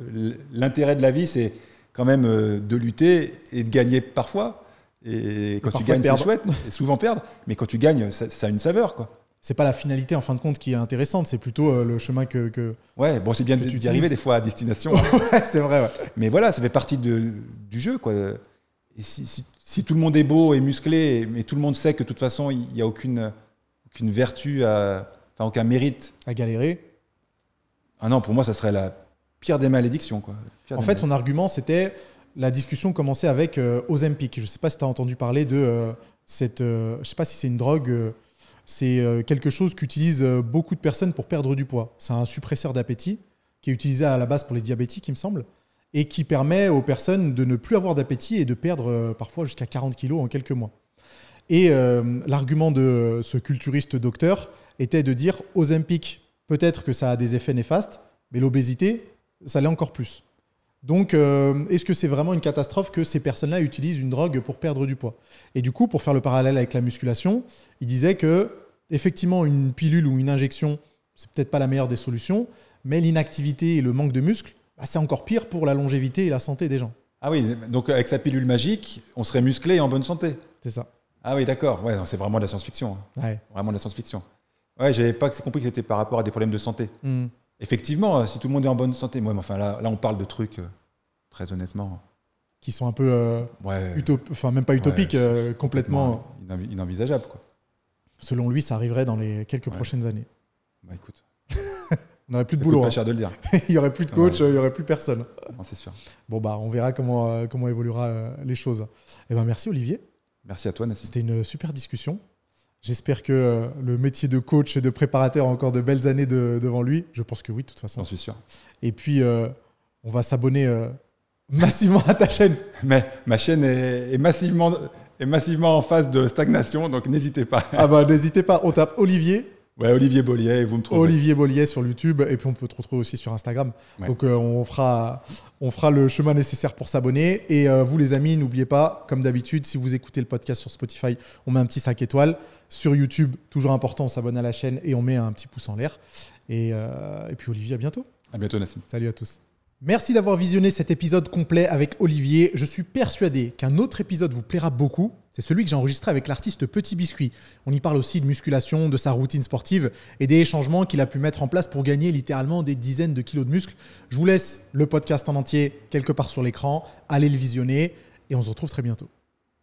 L'intérêt de la vie, c'est quand même euh, de lutter et de gagner parfois. Et quand tu gagnes, c'est chouette, et souvent perdre, mais quand tu gagnes, ça, a une saveur. quoi. C'est pas la finalité en fin de compte qui est intéressante, c'est plutôt euh, le chemin que. que ouais, bon, c'est bien d'y arriver des fois à destination. c'est vrai. Mais voilà, ça fait partie de, du jeu. quoi. Et si, si, tout le monde est beau et musclé, mais tout le monde sait que de toute façon, il n'y a aucune, aucune vertu, à, enfin aucun mérite. À galérer Ah non, pour moi, ça serait la pire des malédictions. Quoi. en fait, son argument, c'était la discussion commençait avec euh, Ozempic. Je ne sais pas si tu as entendu parler de euh, cette. Euh, je ne sais pas si c'est une drogue. c'est quelque chose qu'utilisent beaucoup de personnes pour perdre du poids. C'est un suppresseur d'appétit qui est utilisé à la base pour les diabétiques, il me semble, et qui permet aux personnes de ne plus avoir d'appétit et de perdre parfois jusqu'à 40 kilos en quelques mois. Et l'argument de ce culturiste docteur était de dire Ozempic, peut-être que ça a des effets néfastes, mais l'obésité, ça l'est encore plus. Donc, euh, est-ce que c'est vraiment une catastrophe que ces personnes-là utilisent une drogue pour perdre du poids Et du coup, pour faire le parallèle avec la musculation, il disait que, effectivement, une pilule ou une injection, c'est peut-être pas la meilleure des solutions, mais l'inactivité et le manque de muscles, bah, c'est encore pire pour la longévité et la santé des gens. Ah oui, donc avec sa pilule magique, on serait musclé et en bonne santé. C'est ça. Ah oui, d'accord. Ouais, c'est vraiment de la science-fiction. Hein. Ouais. Vraiment de la science-fiction. Ouais, j'avais pas compris que c'était par rapport à des problèmes de santé. Mmh. Effectivement, euh, si tout le monde est en bonne santé, moi, enfin là, on parle de trucs, euh, très honnêtement. Qui sont un peu. Euh, enfin, même pas utopiques, complètement. inenvisageables, quoi. Selon lui, ça arriverait dans les quelques prochaines années. Bah écoute. On n'aurait plus de boulot. Pas hein. cher de le dire. il n'y aurait plus de coach, il n'y aurait plus personne. c'est sûr. Bon, bah, on verra comment, comment évoluera les choses. Eh ben, merci, Olivier. Merci à toi, Nassim. C'était une super discussion. J'espère que euh, le métier de coach et de préparateur a encore de belles années devant lui. Je pense que oui, de toute façon. J'en suis sûr. Et puis, euh, on va s'abonner euh, massivement à ta chaîne. Mais ma chaîne est, massivement, est massivement en phase de stagnation, donc n'hésitez pas. ah bah, n'hésitez pas. On tape Olivier Olivier Bollier, vous me trouvez. Olivier Bollier sur YouTube, et puis on peut te retrouver aussi sur Instagram. Donc euh, on, fera, on fera le chemin nécessaire pour s'abonner. Et euh, vous, les amis, n'oubliez pas, comme d'habitude, si vous écoutez le podcast sur Spotify, on met un petit sac étoile Sur YouTube, toujours important, on s'abonne à la chaîne et on met un petit pouce en l'air. Et, euh, et puis Olivier, à bientôt. À bientôt, Nassim. Salut à tous. Merci d'avoir visionné cet épisode complet avec Olivier. Je suis persuadé qu'un autre épisode vous plaira beaucoup. C'est celui que j'ai enregistré avec l'artiste Petit Biscuit. On y parle aussi de musculation, de sa routine sportive et des changements qu'il a pu mettre en place pour gagner littéralement des dizaines de kilos de muscles. Je vous laisse le podcast en entier quelque part sur l'écran. Allez le visionner et on se retrouve très bientôt.